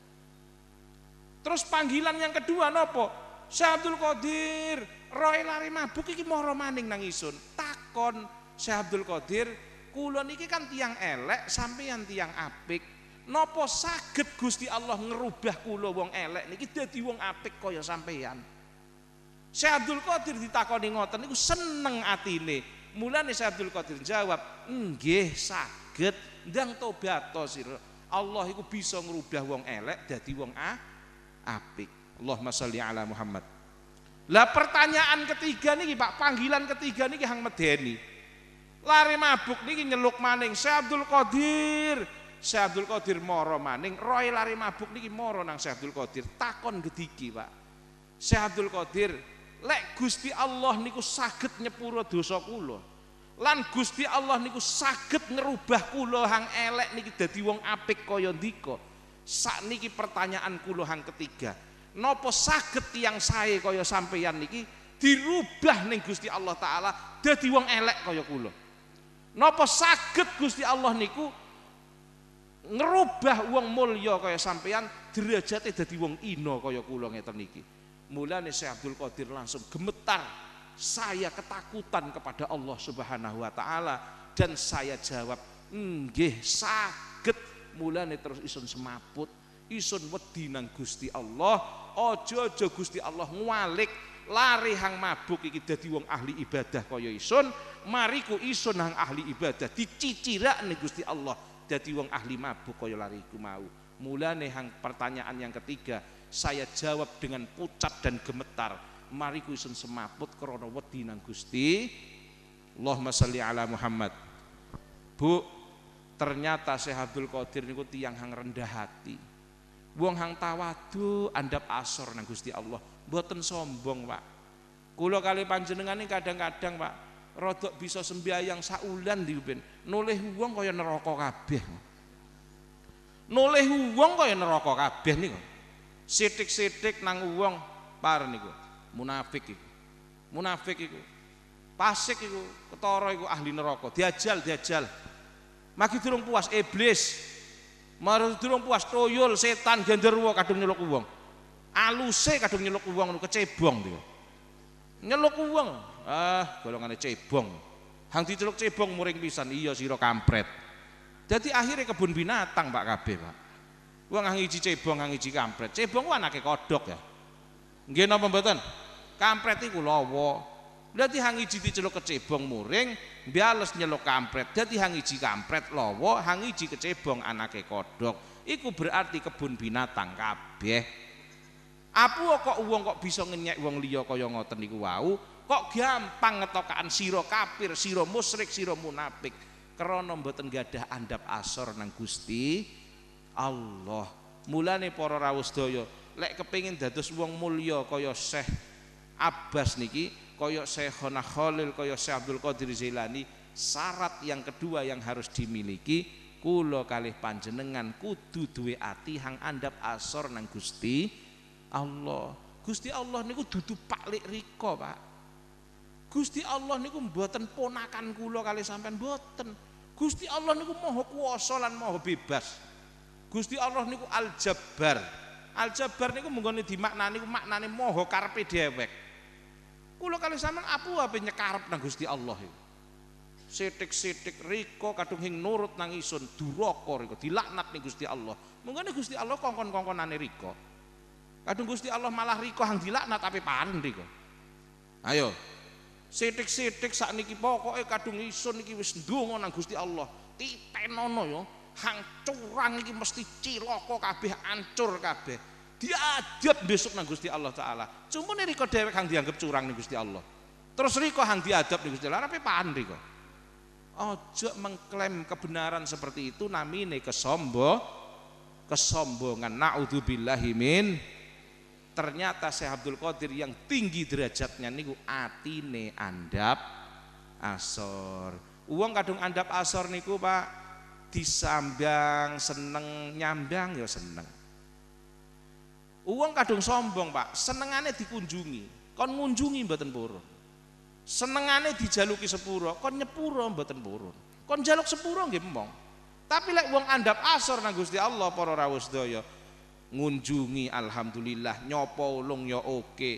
Terus panggilan yang kedua nopo? Syahdul Qadir, roe lari mabuk iki moro maning nang isun. Takon Syahdul Qadir, kula niki kan tiang elek sampeyan tiang apik. Nopo saged Gusti Allah ngerubah kula wong elek niki dadi wong apik kaya sampeyan. Syekh Abdul Qadir ditakoni ngoten niku seneng atine. Mulane Abdul Qadir jawab, "Nggih, saged ndang tobato sira. Allah iku bisa ngrubah wong elek dadi wong a, apik." Allahumma sholli ala Muhammad. Lah pertanyaan ketiga niki Pak, panggilan ketiga niki hang medeni. Lari mabuk niki nyeluk maning Syekh Abdul Qadir. Syekh Abdul Qadir moro maning, roy lari mabuk niki moro nang Syekh Abdul Qadir, takon gediki, Pak. Syekh Abdul Qadir, lek Gusti Allah niku saged nyepuro dosa kula lan Gusti Allah niku sakit ngerubah kulo hang elek niki dadi wong apik diko. ndika niki pertanyaan kulo hang ketiga nopo sakit tiyang saya koyo sampeyan niki dirubah ning Gusti Allah taala dadi wong elek koyo kulo. Nopo sakit Gusti Allah niku ngerubah wong mulya koyo sampeyan derajate dadi wong ino koyo kulo ngeten niki Mulanya Syekh Abdul Qadir langsung gemetar. Saya ketakutan kepada Allah Subhanahu wa taala dan saya jawab, "Nggih, saged." Mulane terus isun semaput, isun wedi nang Gusti Allah, aja-aja Gusti Allah ngwalik lari hang mabuk iki dadi wong ahli ibadah kaya isun, mariku isun hang ahli ibadah dicicirakne Gusti Allah dadi wong ahli mabuk kaya lariku mau. Mulane hang pertanyaan yang ketiga, saya jawab dengan pucat dan gemetar. Mari kuisen semaput krono wedi nang Gusti. Allahumma sholli ala Muhammad. Bu, ternyata Syekh Abdul Qadir niku tiyang hang rendah hati. Wong hang tawadhu andap asor nang Gusti Allah. Mboten sombong, Pak. kula kali panjenengan ini kadang-kadang, Pak, rodok bisa sembahyang saulan diubin. Noleh wong kaya neraka kabeh. Noleh wong kaya neraka kabeh niku sithik-sithik nang uang par niku munafik iku munafik iku pasik iku ketara iku ahli neraka diajal diajal maki durung puas iblis marang durung puas toyol setan genderuwo kadung nyeluk uang, aluse kadung nyeluk wong kecebong dia nyeluk uang ah golongane cebong hang diceluk cebong muring pisan iya sira kampret jadi akhirnya kebun binatang pak kabeh pak Wong nang iji cebong, nang iji kampret. Cebong ku anake kodhok ya. Nggih napa mboten? Kampret iku lawa. Dadi hang iji diceluk kecebong muring, mbales nyeluk kampret. Dadi hang iji kampret lawa, hang iji kecebong anake kodhok. Iku berarti kebun binatang kabeh. Apu kok uang kok bisa ngenyek uang liya kaya ngoten niku wau, kok gampang ngetokaan siro kafir, siro musyrik, siro munafik. Krana mboten gadah andap asor nang Gusti Allah. Mulane para rawus lek kepingin dados wong mulya kaya Syekh Abbas niki, kaya Syekhona Khalil, kaya Syekh Abdul Qadir Zailani, syarat yang kedua yang harus dimiliki kula kalih panjenengan kudu duwe ati hang andap asor nang Gusti Allah. Gusti Allah niku dudu paklik riko Pak. Gusti Allah niku mboten ponakan kula kalih sampean mboten. Gusti Allah niku maha kuwasa lan maha bebas. Gusti Allah niku aljabar, aljabar Al-Jabbar niku menggone dimaknani maknane moho karpe dewek. Kulo kali sama apu apa nyekarap nang Gusti Allah itu. Sitik-sitik riko kadung hing nurut nang isun duraka riko dilaknat nih Gusti Allah. Menggoni Gusti Allah kongkon kongkon nane riko. Kadung Gusti Allah malah riko hang dilaknat tapi panen riko. Ayo. Sitik-sitik niki eh kadung isun niki wis dungo nang Gusti Allah. Titenono yo. Ya hang curang ini mesti kok kabeh hancur kabeh diadab besok nang Gusti Allah taala cuma nih riko Dewek hang dianggap curang nih Gusti Allah terus riko hang diadab nih Gusti Allah tapi pan riko ojo mengklaim kebenaran seperti itu namine kesombong kesombongan Naudzubillahimin. ternyata Syekh Abdul Qadir yang tinggi derajatnya niku atine andap asor uang kadung andap asor niku Pak disambang seneng nyambang ya seneng uang kadung sombong pak senengannya dikunjungi kon ngunjungi mboten purun senengannya dijaluki sepuro kon nyepuro mboten purun kon jaluk sepuro nggih mong tapi lek uang andap asor nang Gusti Allah para rawuh sedaya ngunjungi alhamdulillah nyopo ulung ya oke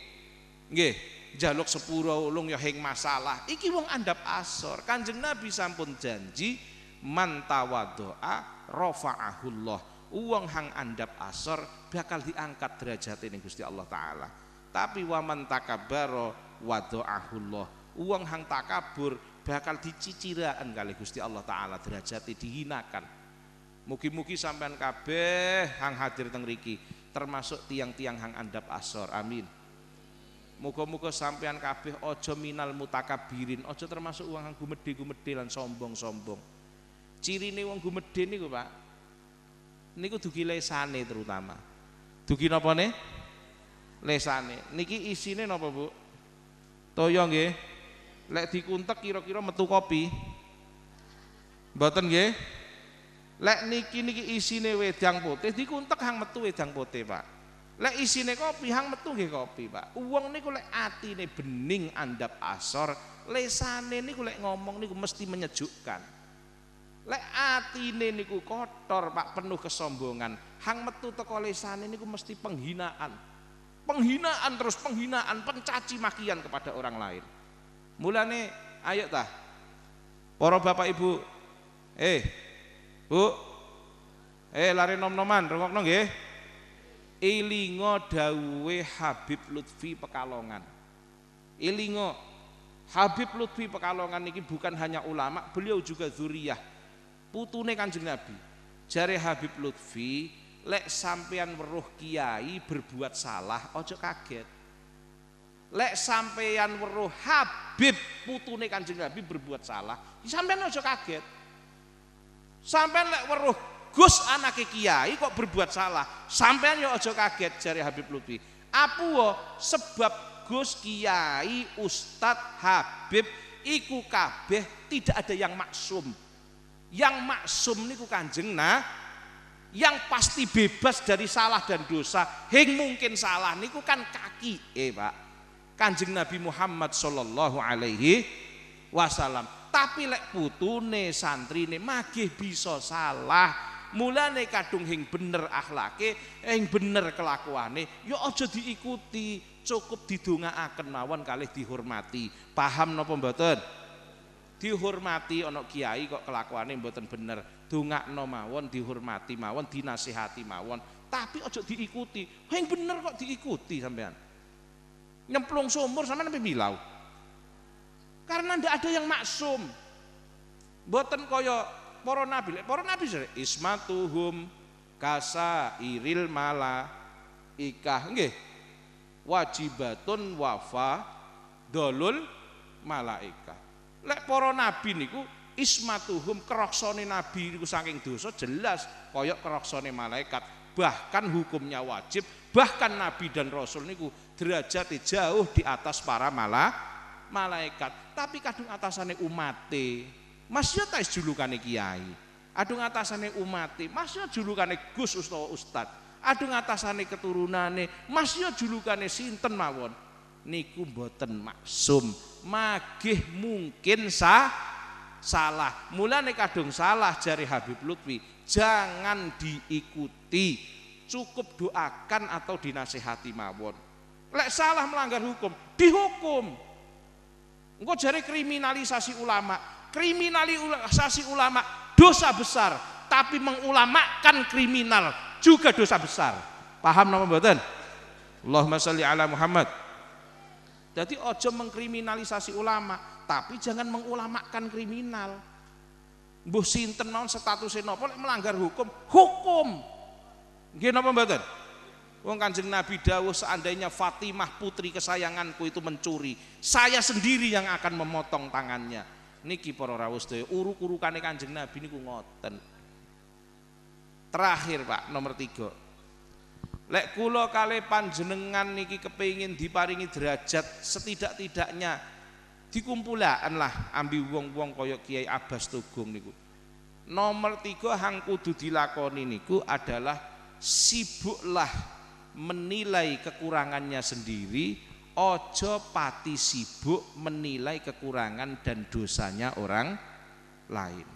nggih jaluk sepuro ulung ya heng masalah iki wong andap asor kanjeng Nabi sampun janji man doa, rofaahulloh, uang hang andap asor bakal diangkat derajat ini Gusti Allah taala tapi waman takabaro wado'ahullah uang hang takabur bakal diciciraan kali Gusti Allah taala derajat dihinakan mugi-mugi sampean kabeh hang hadir teng riki termasuk tiang-tiang hang andap asor amin Muka-muka sampean kabeh ojo minal mutakabirin, ojo termasuk uang hang gumedi gumedi lan sombong-sombong. Ciri uang wong gumedhe niku, Pak. Niku dugi lesane terutama. Dugi napa ne? Lesane. Niki isine napa, Bu? Toyo nggih. Lek dikuntek kira-kira metu kopi. Mboten nggih? Lek niki niki isine wedang putih dikuntek hang metu wedang putih, Pak. Lek isine kopi hang metu nggih kopi, Pak. Uang Wong niku lek atine bening andap asor, lesane niku lek ngomong niku mesti menyejukkan. Lek atine niku kotor, Pak, penuh kesombongan. Hang metu teko lesane niku mesti penghinaan. Penghinaan terus penghinaan, pencaci makian kepada orang lain. Mulane ayo tah. Para Bapak Ibu, eh Bu, eh lari nom-noman, rungokno nggih. Ilingo dawe Habib Lutfi Pekalongan. Ilingo Habib Lutfi Pekalongan ini bukan hanya ulama, beliau juga zuriyah putune Kanjeng Nabi. Jare Habib Lutfi, lek sampean weruh kiai berbuat salah ojo kaget. Lek sampean weruh Habib putune Kanjeng Nabi berbuat salah, ya sampean ojo kaget. Sampean lek weruh Gus anak kiai kok berbuat salah, sampean yo ya ojo kaget jare Habib Lutfi. Apu sebab Gus Kiai Ustadz Habib iku kabeh tidak ada yang maksum yang maksum niku Kanjeng nah yang pasti bebas dari salah dan dosa. Hing mungkin salah niku kan kaki, eh Pak. Kanjeng Nabi Muhammad Shallallahu alaihi wasallam. Tapi lek putune santrine magih bisa salah. Mulane kadung hing bener akhlake, hing bener kelakuane, ya aja diikuti, cukup didongaaken mawon kalih dihormati. Paham napa mboten? dihormati ana kiai kok kelakuane buatan bener dongakno mawon dihormati mawon dinasihati mawon tapi ojo diikuti yang bener kok diikuti sampean nyemplung sumur sama nabi bilau karena ndak ada yang maksum Buatan koyo para nabi para nabi ismatuhum kasa iril mala ikah nggih wajibatun wafa dolul malaika. Lek para nabi niku ismatuhum keroksone nabi niku saking dosa jelas koyok keroksone malaikat. Bahkan hukumnya wajib, bahkan nabi dan rasul niku derajatnya jauh di atas para mala, malaikat. Tapi kadung atasane umate. Masya tais julukane kiai. Adung atasane umate, masya julukane Gus utawa Ustad. Adung atasane keturunane, masya julukane sinten mawon. Niku mboten maksum magih mungkin sah salah. Mulane kadung salah jari Habib Lutfi, jangan diikuti, cukup doakan atau dinasehati mawon. Lek salah melanggar hukum, dihukum. Engko jari kriminalisasi ulama, kriminalisasi ulama dosa besar, tapi mengulamakan kriminal juga dosa besar. Paham nama mboten? Allahumma sholli ala Muhammad. Jadi ojo mengkriminalisasi ulama, tapi jangan mengulamakan kriminal. Bu sinten mau statusnya e nopo melanggar hukum, hukum. Nggih napa mboten? Wong Kanjeng Nabi dawuh seandainya Fatimah putri kesayanganku itu mencuri, saya sendiri yang akan memotong tangannya. Niki para rawuh sedaya uruk-urukane Kanjeng Nabi niku ngoten. Terakhir Pak, nomor tiga Lek kula kali panjenengan niki kepingin diparingi derajat setidak-tidaknya dikumpulaan lah ambi wong-wong kaya Kiai Abbas Tugung niku. Nomor tiga hang kudu dilakoni niku adalah sibuklah menilai kekurangannya sendiri ojo pati sibuk menilai kekurangan dan dosanya orang lain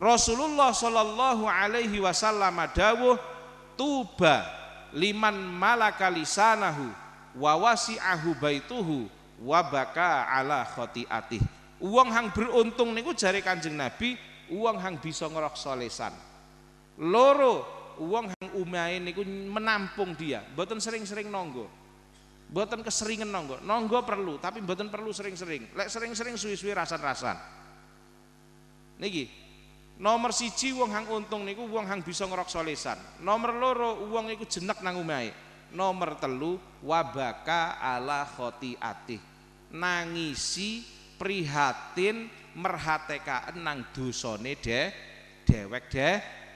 Rasulullah Shallallahu Alaihi Wasallam dawuh tuba liman malaka lisanahu wa wasi'ahu baituhu wa baka ala khotiatih. Uang hang beruntung niku jari kanjeng Nabi, uang hang bisa ngerok solesan Loro, uang hang umai niku menampung dia, boten sering-sering nonggo. Boten keseringan nonggo, nonggo perlu, tapi boten perlu sering-sering. Lek sering-sering suwi-suwi rasan-rasan. Niki, Nomor siji wong hang untung niku wong hang bisa ngerok solisan. Nomor loro wong iku jenak nang omahe. Nomor telu wabaka ala khotiatih. Nangisi prihatin merhatekaan nang dosane de dewek de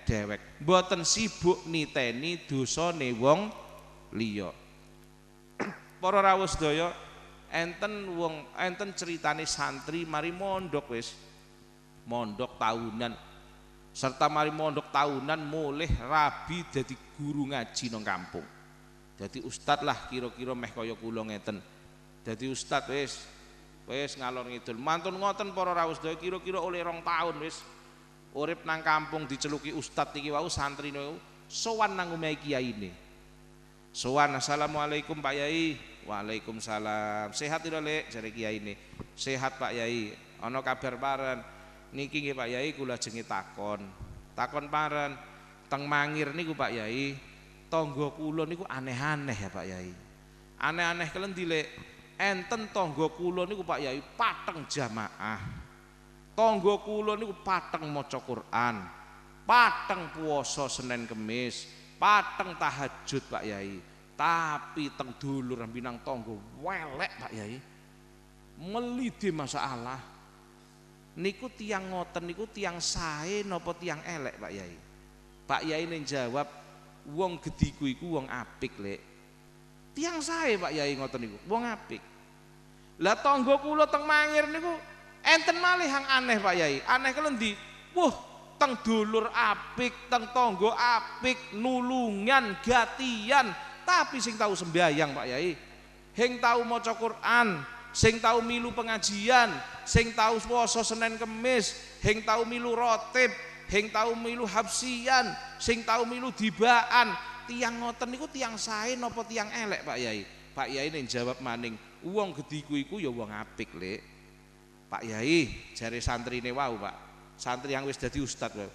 dewek. Mboten sibuk niteni dosane wong liya. Para rawuh sedaya enten wong enten ceritane santri mari mondok wis. Mondok tahunan serta mari mondok tahunan mulih rabi jadi guru ngaji nang kampung jadi ustad lah kira-kira meh kaya kula ngeten jadi ustad wis wis ngalor ngidul mantun ngoten para raus dhewe kira-kira oleh rong tahun wis urip nang kampung diceluki ustad iki wau santrine sowan nang omahe ini sowan assalamualaikum Pak Yai Waalaikumsalam sehat tidak Lek jare ini sehat Pak Yai ana kabar bareng niki nggih Pak Yai kula jenenge takon. Takon paran teng mangir niku Pak Yai, tangga kula niku aneh-aneh ya Pak Yai. Aneh-aneh kalian dilek enten tangga kula niku Pak Yai pateng jamaah. Tangga kula niku pateng maca Quran, pateng puasa Senin Kemis, pateng tahajud Pak Yai. Tapi teng dulur binang tangga welek Pak Yai. Melidi masalah niku tiang ngoten niku tiang sae nopo tiang elek Pak Yai Pak Yai neng jawab wong gediku iku wong apik lek tiang sae Pak Yai ngoten niku wong apik lah tonggo kulo teng mangir niku enten malih hang aneh Pak Yai aneh kelendi wah teng dulur apik teng tonggo apik nulungan gatian tapi sing tahu sembahyang Pak Yai heng tahu maca Quran sing tau milu pengajian, sing tau poso Senin Kemis, sing tau milu rotib, sing tau milu hapsian, sing tau milu dibaan. Tiang ngoten niku tiang sae napa tiang elek Pak Yai? Pak Yai nih jawab maning, uang gedhi ku iku ya uang apik, Lek. Pak Yai, santri ini wau, Pak. Santri yang wis jadi ustad wae.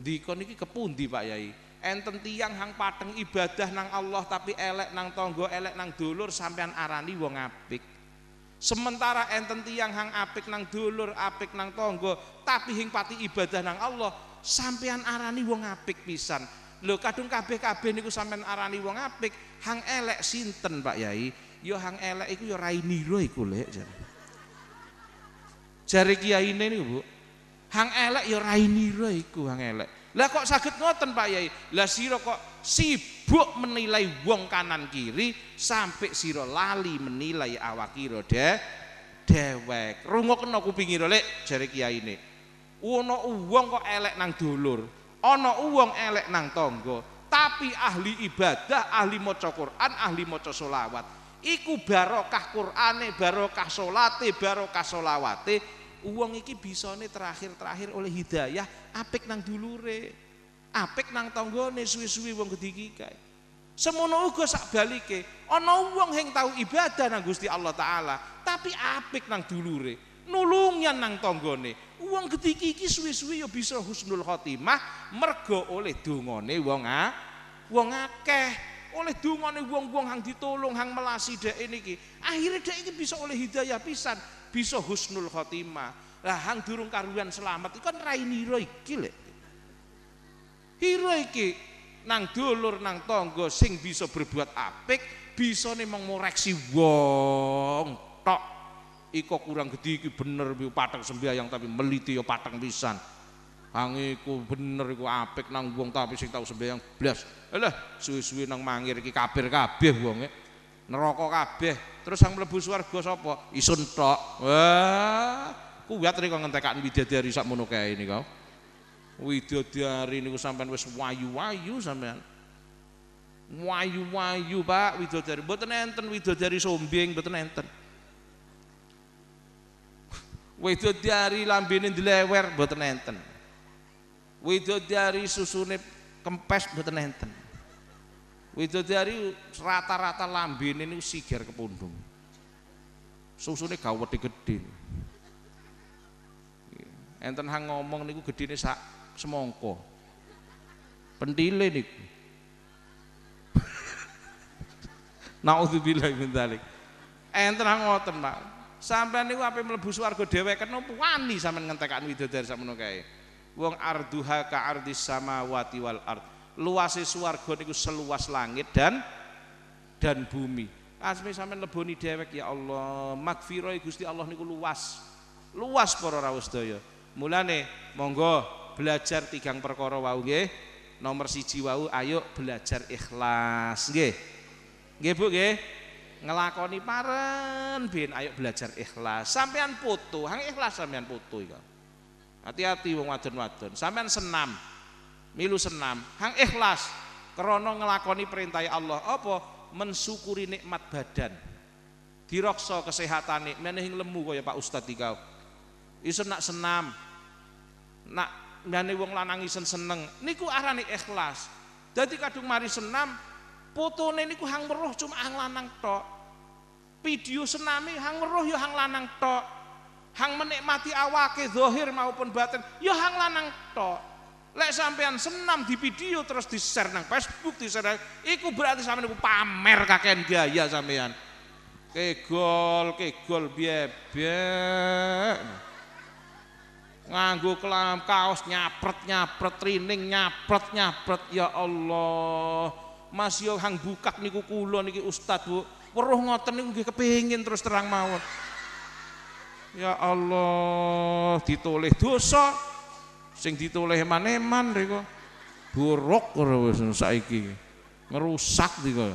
Ndika niki kepundi Pak Yai? enten tiang hang pateng ibadah nang Allah tapi elek nang tonggo elek nang dulur sampean arani wong apik Sementara enten tiang hang apik nang dulur, apik nang tonggo, tapi hing pati ibadah nang Allah, sampean arani wong apik pisan. Lho kadung kabeh-kabeh niku sampean arani wong apik, hang elek sinten Pak Yai? yo ya hang elek iku yo ya Rainiro iku lek jare. Jare kiyaine niku, Bu. Hang elek yo ya Rainiro iku hang elek. Lah kok sakit ngoten Pak Yai? Lah siro kok sibuk menilai wong kanan kiri sampai siro lali menilai awak kiro de dewek. Rungok no kupingi lek jari kiai ini. Uno uang kok elek nang dulur, ono uang elek nang tonggo. Tapi ahli ibadah, ahli maca Quran, ahli maca solawat. Iku barokah Qurane, barokah solate, barokah solawate Uang iki nih terakhir-terakhir oleh hidayah apik nang dulure, apik nang tonggone suwi-suwi wong gedhi kae. Semono uga sak balike, ana wong sing tau ibadah nang Gusti Allah taala, tapi apik nang dulure, nulungnya nang tonggone. Uang gedhi iki suwi-suwi ya bisa husnul khotimah mergo oleh dungone wong a, wong akeh. oleh dungane wong-wong hang ditolong hang melasi dek niki akhirnya dek iki bisa oleh hidayah pisan bisa husnul khotimah. Lah hang durung karuan selamat itu kan niro iki lek. Hero iki nang dulur nang tonggo sing bisa berbuat apik, bisa nih moreksi wong tok. Iko kurang gede iki bener patang sembia yang tapi meliti yo ya patang pisan. Hang iku bener iku apik nang wong tapi sing tau yang blas. Alah suwi-suwi nang mangir iki kabir kabeh ya neraka kabeh terus sang mlebu swarga sapa isun tok wah kuwat rek kok ngentekaken widadari sak mono kae niku widadari niku sampean wis wayu-wayu sampean wayu-wayu Pak widadari mboten enten widadari sombing mboten enten widadari lambene dilewer mboten enten widadari susune kempes mboten enten Widodari rata-rata lambin ke pundung, susu kepundung. gawat di gedin. Enten hang ngomong niku ini sak semongko. Pendile niku. Nauzubillah min dzalik. Enten hang ngoten, Pak. Sampeyan niku ape mlebu swarga dheweken wani sampean ngentekan widodari sakmono kae. Wong arduha ka ardis samawati wal ardh luasnya swarga niku seluas langit dan dan bumi. Asmi sampean leboni dewek ya Allah, magfirah e Gusti Allah niku luas. Luas para rawuh Mulane monggo belajar tigang perkara wau nggih. Nomor siji wau ayo belajar ikhlas nggih. Nggih Bu nggih. Ngelakoni paren bin ayo belajar ikhlas. Sampean putu, hang ikhlas sampean putu iku. Hati-hati wong wadon-wadon. Sampean senam milu senam hang ikhlas kerono ngelakoni perintah Allah apa mensyukuri nikmat badan dirokso kesehatan, nih meneh lemu kaya Pak Ustadz dikau iso nak senam nak ngene wong lanang isen seneng niku arani ikhlas jadi kadung mari senam fotone niku hang meroh cuma hang lanang tok video senami hang meroh ya hang lanang tok hang menikmati awake zohir maupun batin yo ya hang lanang tok Lek sampean senam di video terus di share nang Facebook di share, iku berarti sampean iku pamer kakean gaya sampean. Kegol, kegol bebe. Nganggo kelam kaos nyapret nyapret rining nyapret nyapret ya Allah. Mas yo ya hang bukak niku kula niki ustad Bu. Weruh ngoten niku nggih kepengin terus terang mawon. Ya Allah, ditoleh dosa sing ditoleh maneman riko buruk wis saiki ngerusak riko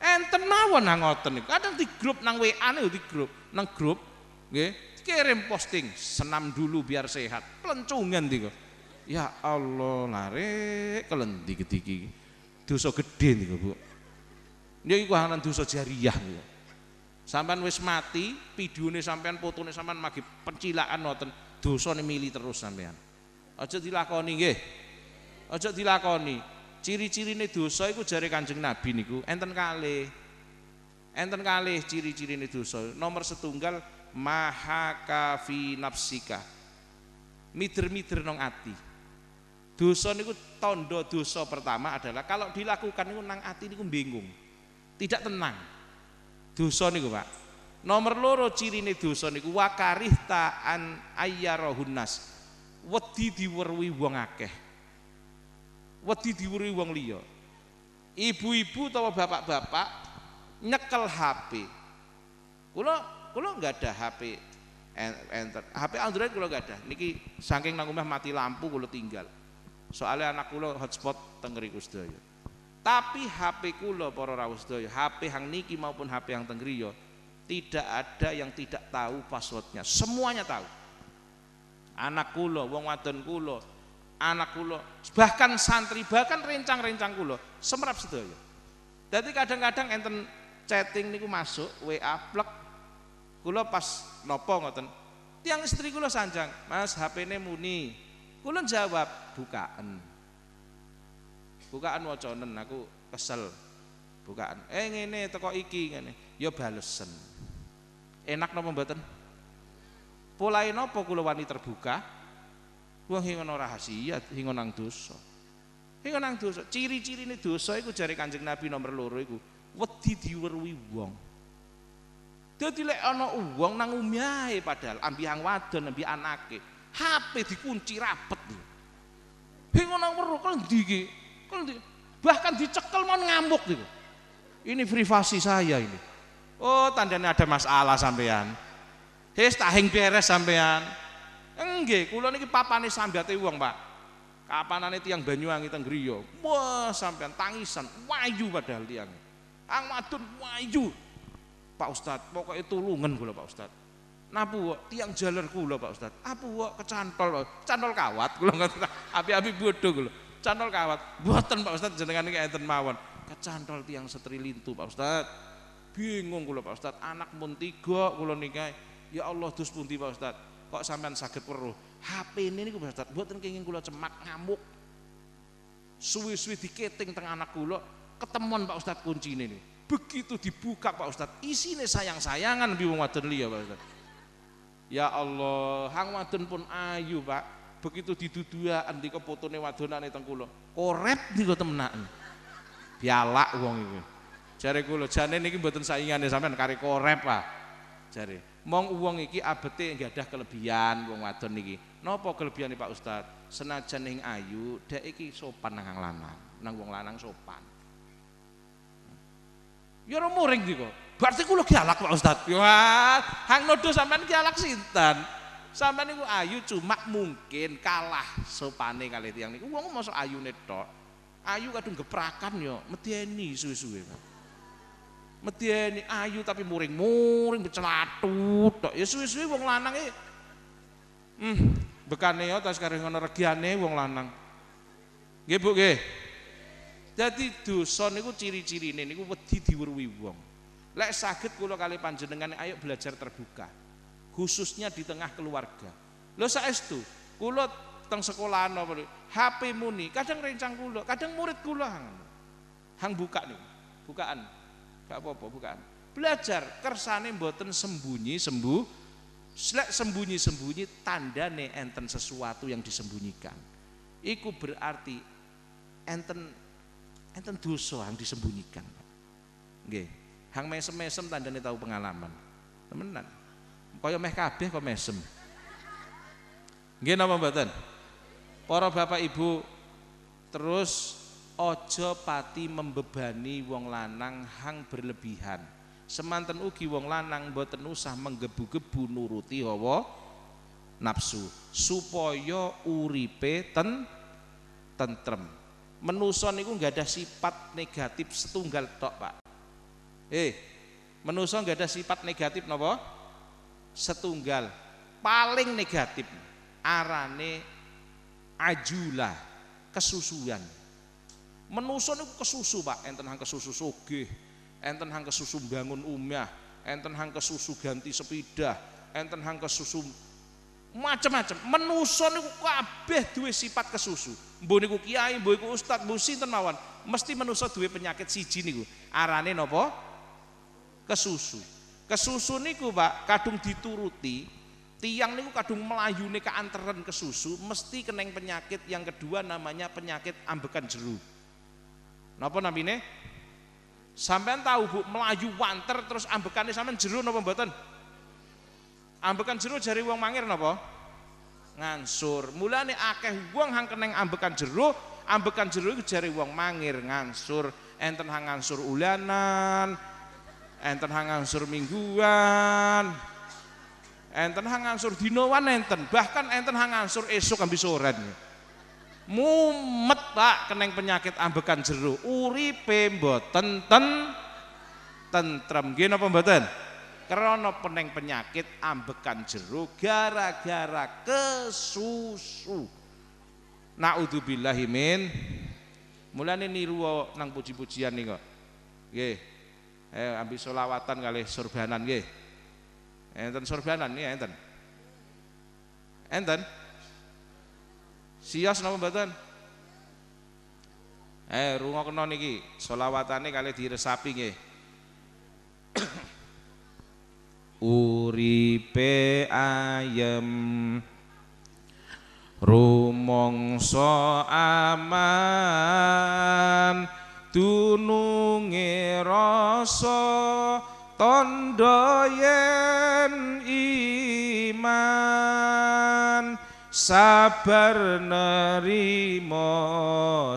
enten mawon nang ngoten niku kadang di grup nang WA niku di grup nang grup nggih kirim posting senam dulu biar sehat pelencungan riko ya Allah narik kelendi ketiki dosa gede niku Bu Niki ya iku hanan dosa jariah niku. Sampean wis mati, videone sampean, fotone sampean magi pencilakan noten, nih mili terus sampean. Aja dilakoni nggih. Aja dilakoni. Ciri-cirine dosa iku jare Kanjeng Nabi niku enten kalih. Enten kalih ciri-cirine dosa. Nomor setunggal maha kafi nafsika. Mider-mider nang ati. Dosa niku tondo dosa pertama adalah kalau dilakukan niku nang ati niku bingung. Tidak tenang. Dosa niku, Pak. Nomor loro ciri cirine dosa niku wakarih ta'an ayyarahunnas wedi diweruhi wong akeh. Wedi diweruhi wong liya. Ibu-ibu atau bapak-bapak nyekel HP. Kula kula enggak ada HP enter. HP Android kula enggak ada. Niki saking nang omah mati lampu kula tinggal. Soalnya anak kula hotspot Tenggeri ngriku Tapi HP kula para rawuh sedaya, HP hang niki maupun HP yang teng ya, tidak ada yang tidak tahu passwordnya. Semuanya tahu anak kulo, wong wadon kulo, anak kulo, bahkan santri bahkan rencang-rencang kulo, semerap sedaya jadi kadang-kadang enten chatting niku masuk WA plek kula pas nopo ngoten tiang istri kula sanjang mas HP-ne muni kula jawab bukaan bukaan wacanen aku kesel bukaan eh ngene teko iki ngene ya balesen enak napa mboten Polahe nopo kula wani terbuka? Wong sing ana rahasia, sing nang dosa. Sing nang dosa, ciri-cirine ciri dosa iku jare Kanjeng Nabi nomor loro iku wedi diweruhi wong. Dia tidak ana uang, nang umyahe padahal ambi hang wadon, ambi anake, HP dikunci rapet. Sing nang weruh kok ndi iki? Kok ndi? Bahkan dicekel mau ngamuk Ini privasi saya ini. Oh, tandanya ada masalah sampean tak tahing beres sampean. Enggak, kulo niki papane sambate uang, Pak. itu tiang Banyuwangi teng griya. Wah, sampean tangisan, wayu padahal tiang. Ang matun wayu. Pak Ustad, pokoknya lungen gula, Pak Ustad. Napu tiang jalan gula, Pak Ustad. Apu wak kecantol, cantol kawat kula tahu. Api-api bodoh gula, Cantol kawat. Buatan Pak Ustad jenengan kayak enten mawon. Kecantol tiang setrilintu Pak Ustad. Bingung gula, Pak Ustad, anak pun tiga kula Ya Allah dus pun tiba Ustaz. Kok sampean sakit perlu HP ini niku Ustaz buatin keingin kenging kula cemak ngamuk. Suwi-suwi diketing teng anak kula, ketemuan Pak Ustaz kunci ini. Begitu dibuka Pak Ustaz, ini sayang-sayangan bi wong wadon liya Pak Ustaz. Ya Allah, hang wadon pun ayu Pak. Begitu didudua andika fotone wadonane teng kula. Korep nih niku temenan. Bialak wong iki. Jare kula jane niki mboten saingane sampean kari korep Pak Jare mong uang iki abete ada kelebihan wong wadon niki. kelebihan nih Pak Ustad? Senajan ning ayu, dek iki sopan nang lanang, nang wong lanang sopan. Ya ora muring diko. Berarti aku lagi alak Pak Ustad. Wah, ya, hang nodo sampean ki alak sinten? Sampean niku ayu cuma mungkin kalah sopane kali tiang niku. Wong mosok ayune tok. Ayu kadung geprakan yo, ya, medeni suwe-suwe. Medeni ayu tapi muring-muring becelatut tok. Ya suwi-suwi wong lanang iki hmm, bekane ya tas kare ngono regiane wong lanang. Nggih Bu nggih. Dadi dosa niku ciri-cirine niku wedi diweruhi wong. Lek saged kula kali panjenengan ayo belajar terbuka. Khususnya di tengah keluarga. Lho saestu, kula teng sekolahan napa HP muni, kadang rencang kula, kadang murid kula hang. Hang buka nih, bukaan. Gak apa-apa bukan. Belajar kersane mboten sembunyi sembuh. Selek sembunyi-sembunyi tanda tandane enten sesuatu yang disembunyikan. Iku berarti enten enten dosa yang disembunyikan. Nggih. Hang mesem-mesem tandane tahu pengalaman. Temenan. Kaya meh kabeh kok mesem. Nggih napa mboten? Para bapak ibu terus Ojo pati membebani wong lanang hang berlebihan. Semanten ugi wong lanang boten usah menggebu-gebu nuruti hawa nafsu supaya uripe ten tentrem. Menusa niku nggak ada sifat negatif setunggal tok, Pak. Eh, menusa nggak ada sifat negatif napa? Setunggal. Paling negatif arane ajula kesusuan menusun ke kesusu, Pak. Enten hang kesusu soge enten hang kesusu bangun umyah, enten hang kesusu ganti sepeda, enten hang kesusu macam-macam. menusun ke kabeh duwe sifat kesusu. bu niku kiai, bu niku ustad bu sinten mawon, mesti menusa duwe penyakit siji niku. Arane napa? Kesusu. Kesusu niku, Pak, kadung dituruti, tiang niku kadung melayu nih keanteren ke susu mesti keneng penyakit yang kedua namanya penyakit ambekan jeruk Napa ini? Sampean tahu Bu melayu wanter terus dia sampean jeru napa mboten? Ambekan jeru jari wong mangir napa? Ngansur. Mulane akeh wong hang keneng ambekan jeru, ambekan jeru iku jari wong mangir ngansur. Enten hang ngansur ulanan, enten hang ngansur mingguan, enten hang ngansur dinoan enten, bahkan enten hang ngansur esuk ambi soren mumet pak keneng penyakit ambekan jeru uripe mboten ten tentrem gino napa mboten peneng penyakit ambekan jeru gara-gara kesusu naudzubillahi min mulane niru nang puji-pujian niku nggih eh ambil solawatan kali sorbanan nggih enten sorbanan nggih enten enten Sias napa mboten? Eh, rungokno niki, selawatane kali diresapi nggih. Uripe ayem rumangsa aman dununge rasa tandha iman sabar nerimo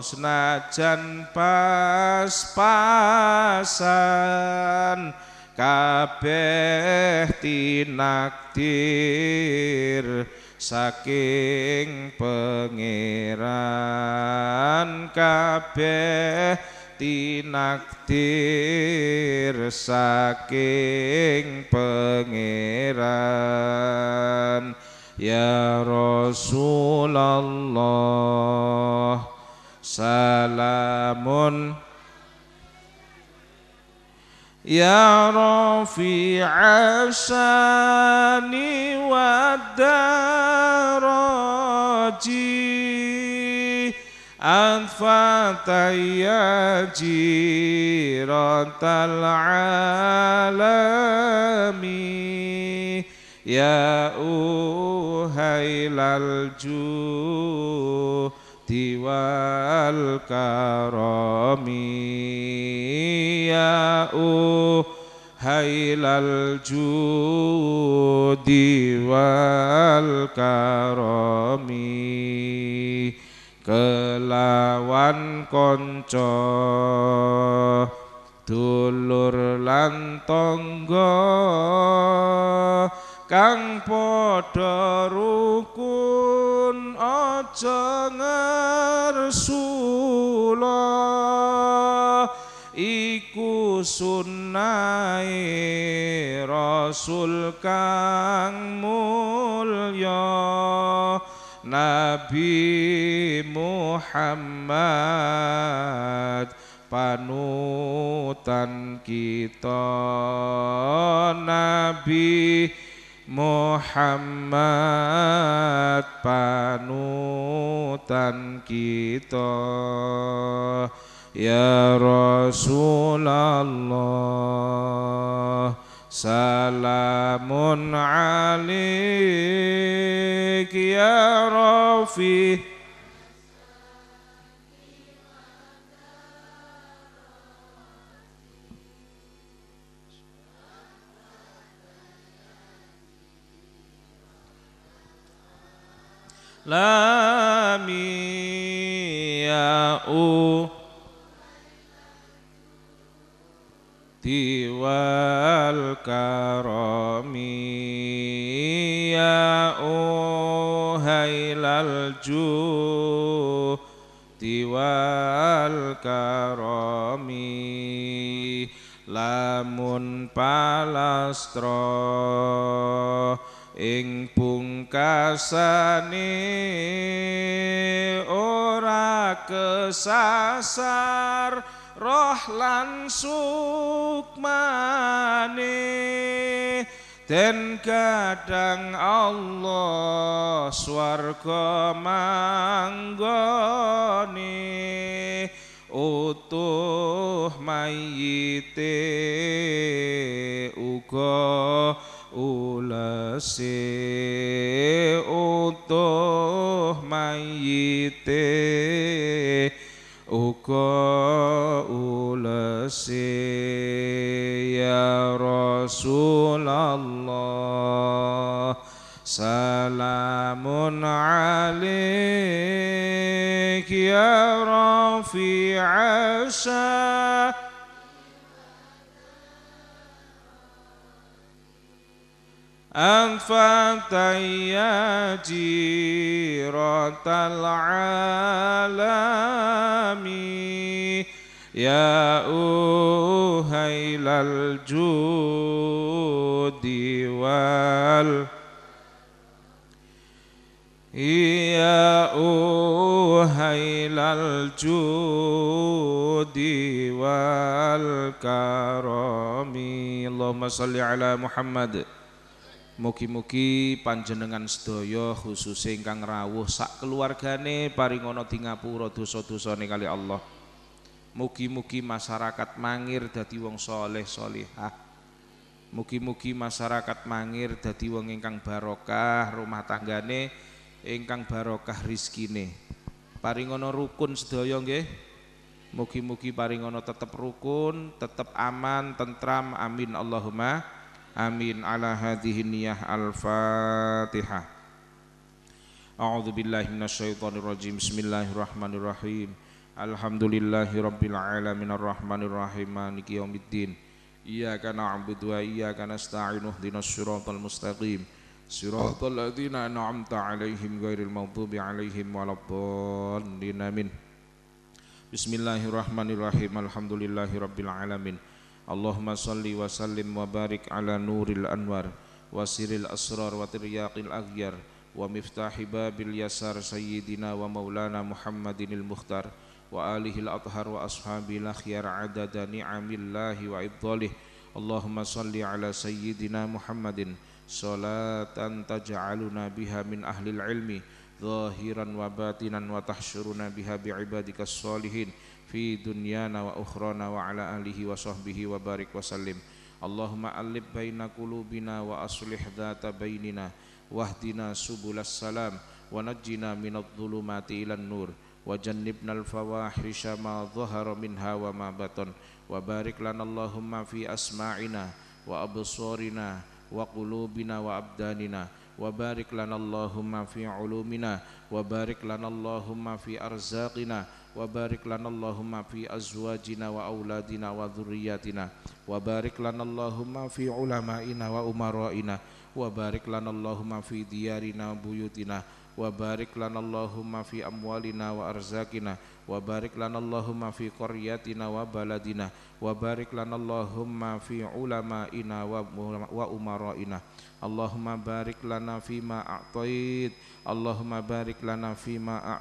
senajan pas-pasan kabeh tinakdir saking pengiran kabeh tinakdir saking pengiran Ya Rasulullah Salamun Ya Rafi'a sani wa daraji Anfata ya jiratal alamin ya uhailal Lalju Diwal karami ya uhailal Lalju Diwal karami kelawan konco dulur lan kang padha rukun aja ngersula iku sunnae rasul kang mulya nabi Muhammad panutan kita nabi Muhammad panutan kita Ya Rasulullah Salamun alik ya Rafi. lamiyau tiwal karamiyau hailal ju tiwal karami lamun palastro ing pungkasane ora kesasar roh lan sukmane den kadang Allah swarga manggone utuh mayite uga Ulasi utuh mayite uga ulese ya rasulallah salamun alik ya rafi'asah أفتى جيرة العالم يا أهيل الجود وال يا أهيل الجود والكرم اللهم صل على محمد Mugi-mugi panjenengan sedaya khusus ingkang rawuh sak keluargane paringono di ngapura dosa-dosane kali Allah. Mugi-mugi masyarakat mangir dadi wong soleh solehah. Mugi-mugi masyarakat mangir dadi wong ingkang barokah rumah tanggane ingkang barokah rizkine. Paringono rukun sedaya nggih. Mugi-mugi paringono tetep rukun, tetep aman, tentram. Amin Allahumma Amin ala hadhihi niyah al-fatihah A'udzu billahi minasyaitonir rajim Bismillahirrahmanirrahim Alhamdulillahi rabbil alamin arrahmanir rahim maliki yaumiddin Iyyaka na'budu wa iyyaka nasta'in ihdinas siratal mustaqim siratal ladzina an'amta 'alaihim ghairil maghdubi 'alaihim waladdallin amin Bismillahirrahmanirrahim Alhamdulillahi rabbil alamin Allahumma salli wa sallim wa barik ala nuril anwar wa siril asrar wa tiryaqil aghyar wa miftahi babil yasar sayyidina wa maulana Muhammadinil mukhtar wa alihil athhar wa ashabil akhyar adada ni'amillahi wa iddalih Allahumma salli ala sayyidina Muhammadin salatan taj'aluna biha min ahlil ilmi zahiran wa batinan wa tahsyuruna biha bi'ibadika salihin fi dunyana wa ukhrana wa ala ahlihi wa sahbihi wa barik wa sallim Allahumma alib baina qulubina wa aslih dhata bainina wahdina subulas salam wa najjina minadh dhulumati ilan nur wa jannibna al-fawahisha ma dhahara minha wa ma batan wa barik lana Allahumma fi asma'ina wa absarina wa qulubina wa abdanina wa barik lana Allahumma fi ulumina wa barik lana Allahumma fi arzaqina wa barik lana Allahumma fi azwajina wa auladina wa dhurriyyatina wa barik lana Allahumma fi ulama'ina wa umara'ina wa barik lana Allahumma fi diyarina buyutina wa barik lana Allahumma fi amwalina wa arzakina wa barik lana Allahumma fi qaryatina wa baladina wa barik lana Allahumma fi ulama'ina wa wa umara'ina Allahumma barik lana fi ma a'tait Allahumma barik lana fi ma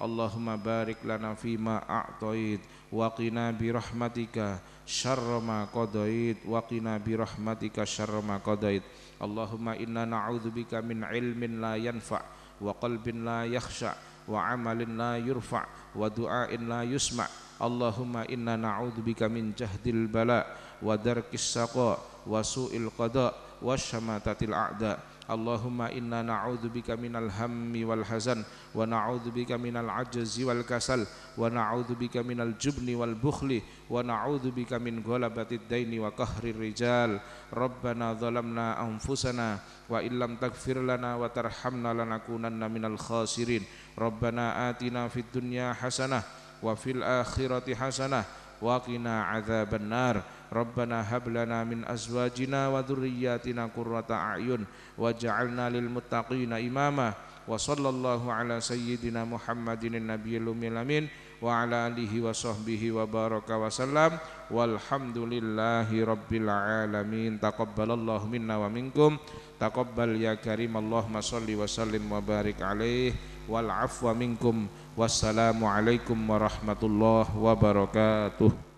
Allahumma barik lana fima a'tait wa qina bi rahmatika syarra ma qadait wa qina bi rahmatika syarra ma qadait Allahumma inna na'udzubika min ilmin la yanfa wa qalbin la yakhsha wa amalin la yurfa wa du'ain la yusma Allahumma inna na'udzubika min jahdil bala wa darkis saqa wa su'il qada wa syamatatil a'da' Allahumma inna na'udzubika minal hammi wal hazan wa na'udzubika minal ajzi wal kasal wa na'udzubika minal jubni wal bukhli wa na'udzubika min ghalabatid daini wa qahrir rijal rabbana zalamna anfusana wa illam taghfir lana wa tarhamna lanakunanna minal khasirin rabbana atina fid dunya hasanah wa fil akhirati hasanah wa qina adzabannar Rabbana hab lana azwajina wa dhurriyyatina qurrata waj'alna lil muttaqina imama wa sallallahu ala sayyidina Muhammadin nabiyil amin wa walhamdulillahi rabbil alamin taqabbalallahu minna wa minkum taqabbal ya karim Allahumma salli wa wa barik alaikum warahmatullahi wabarakatuh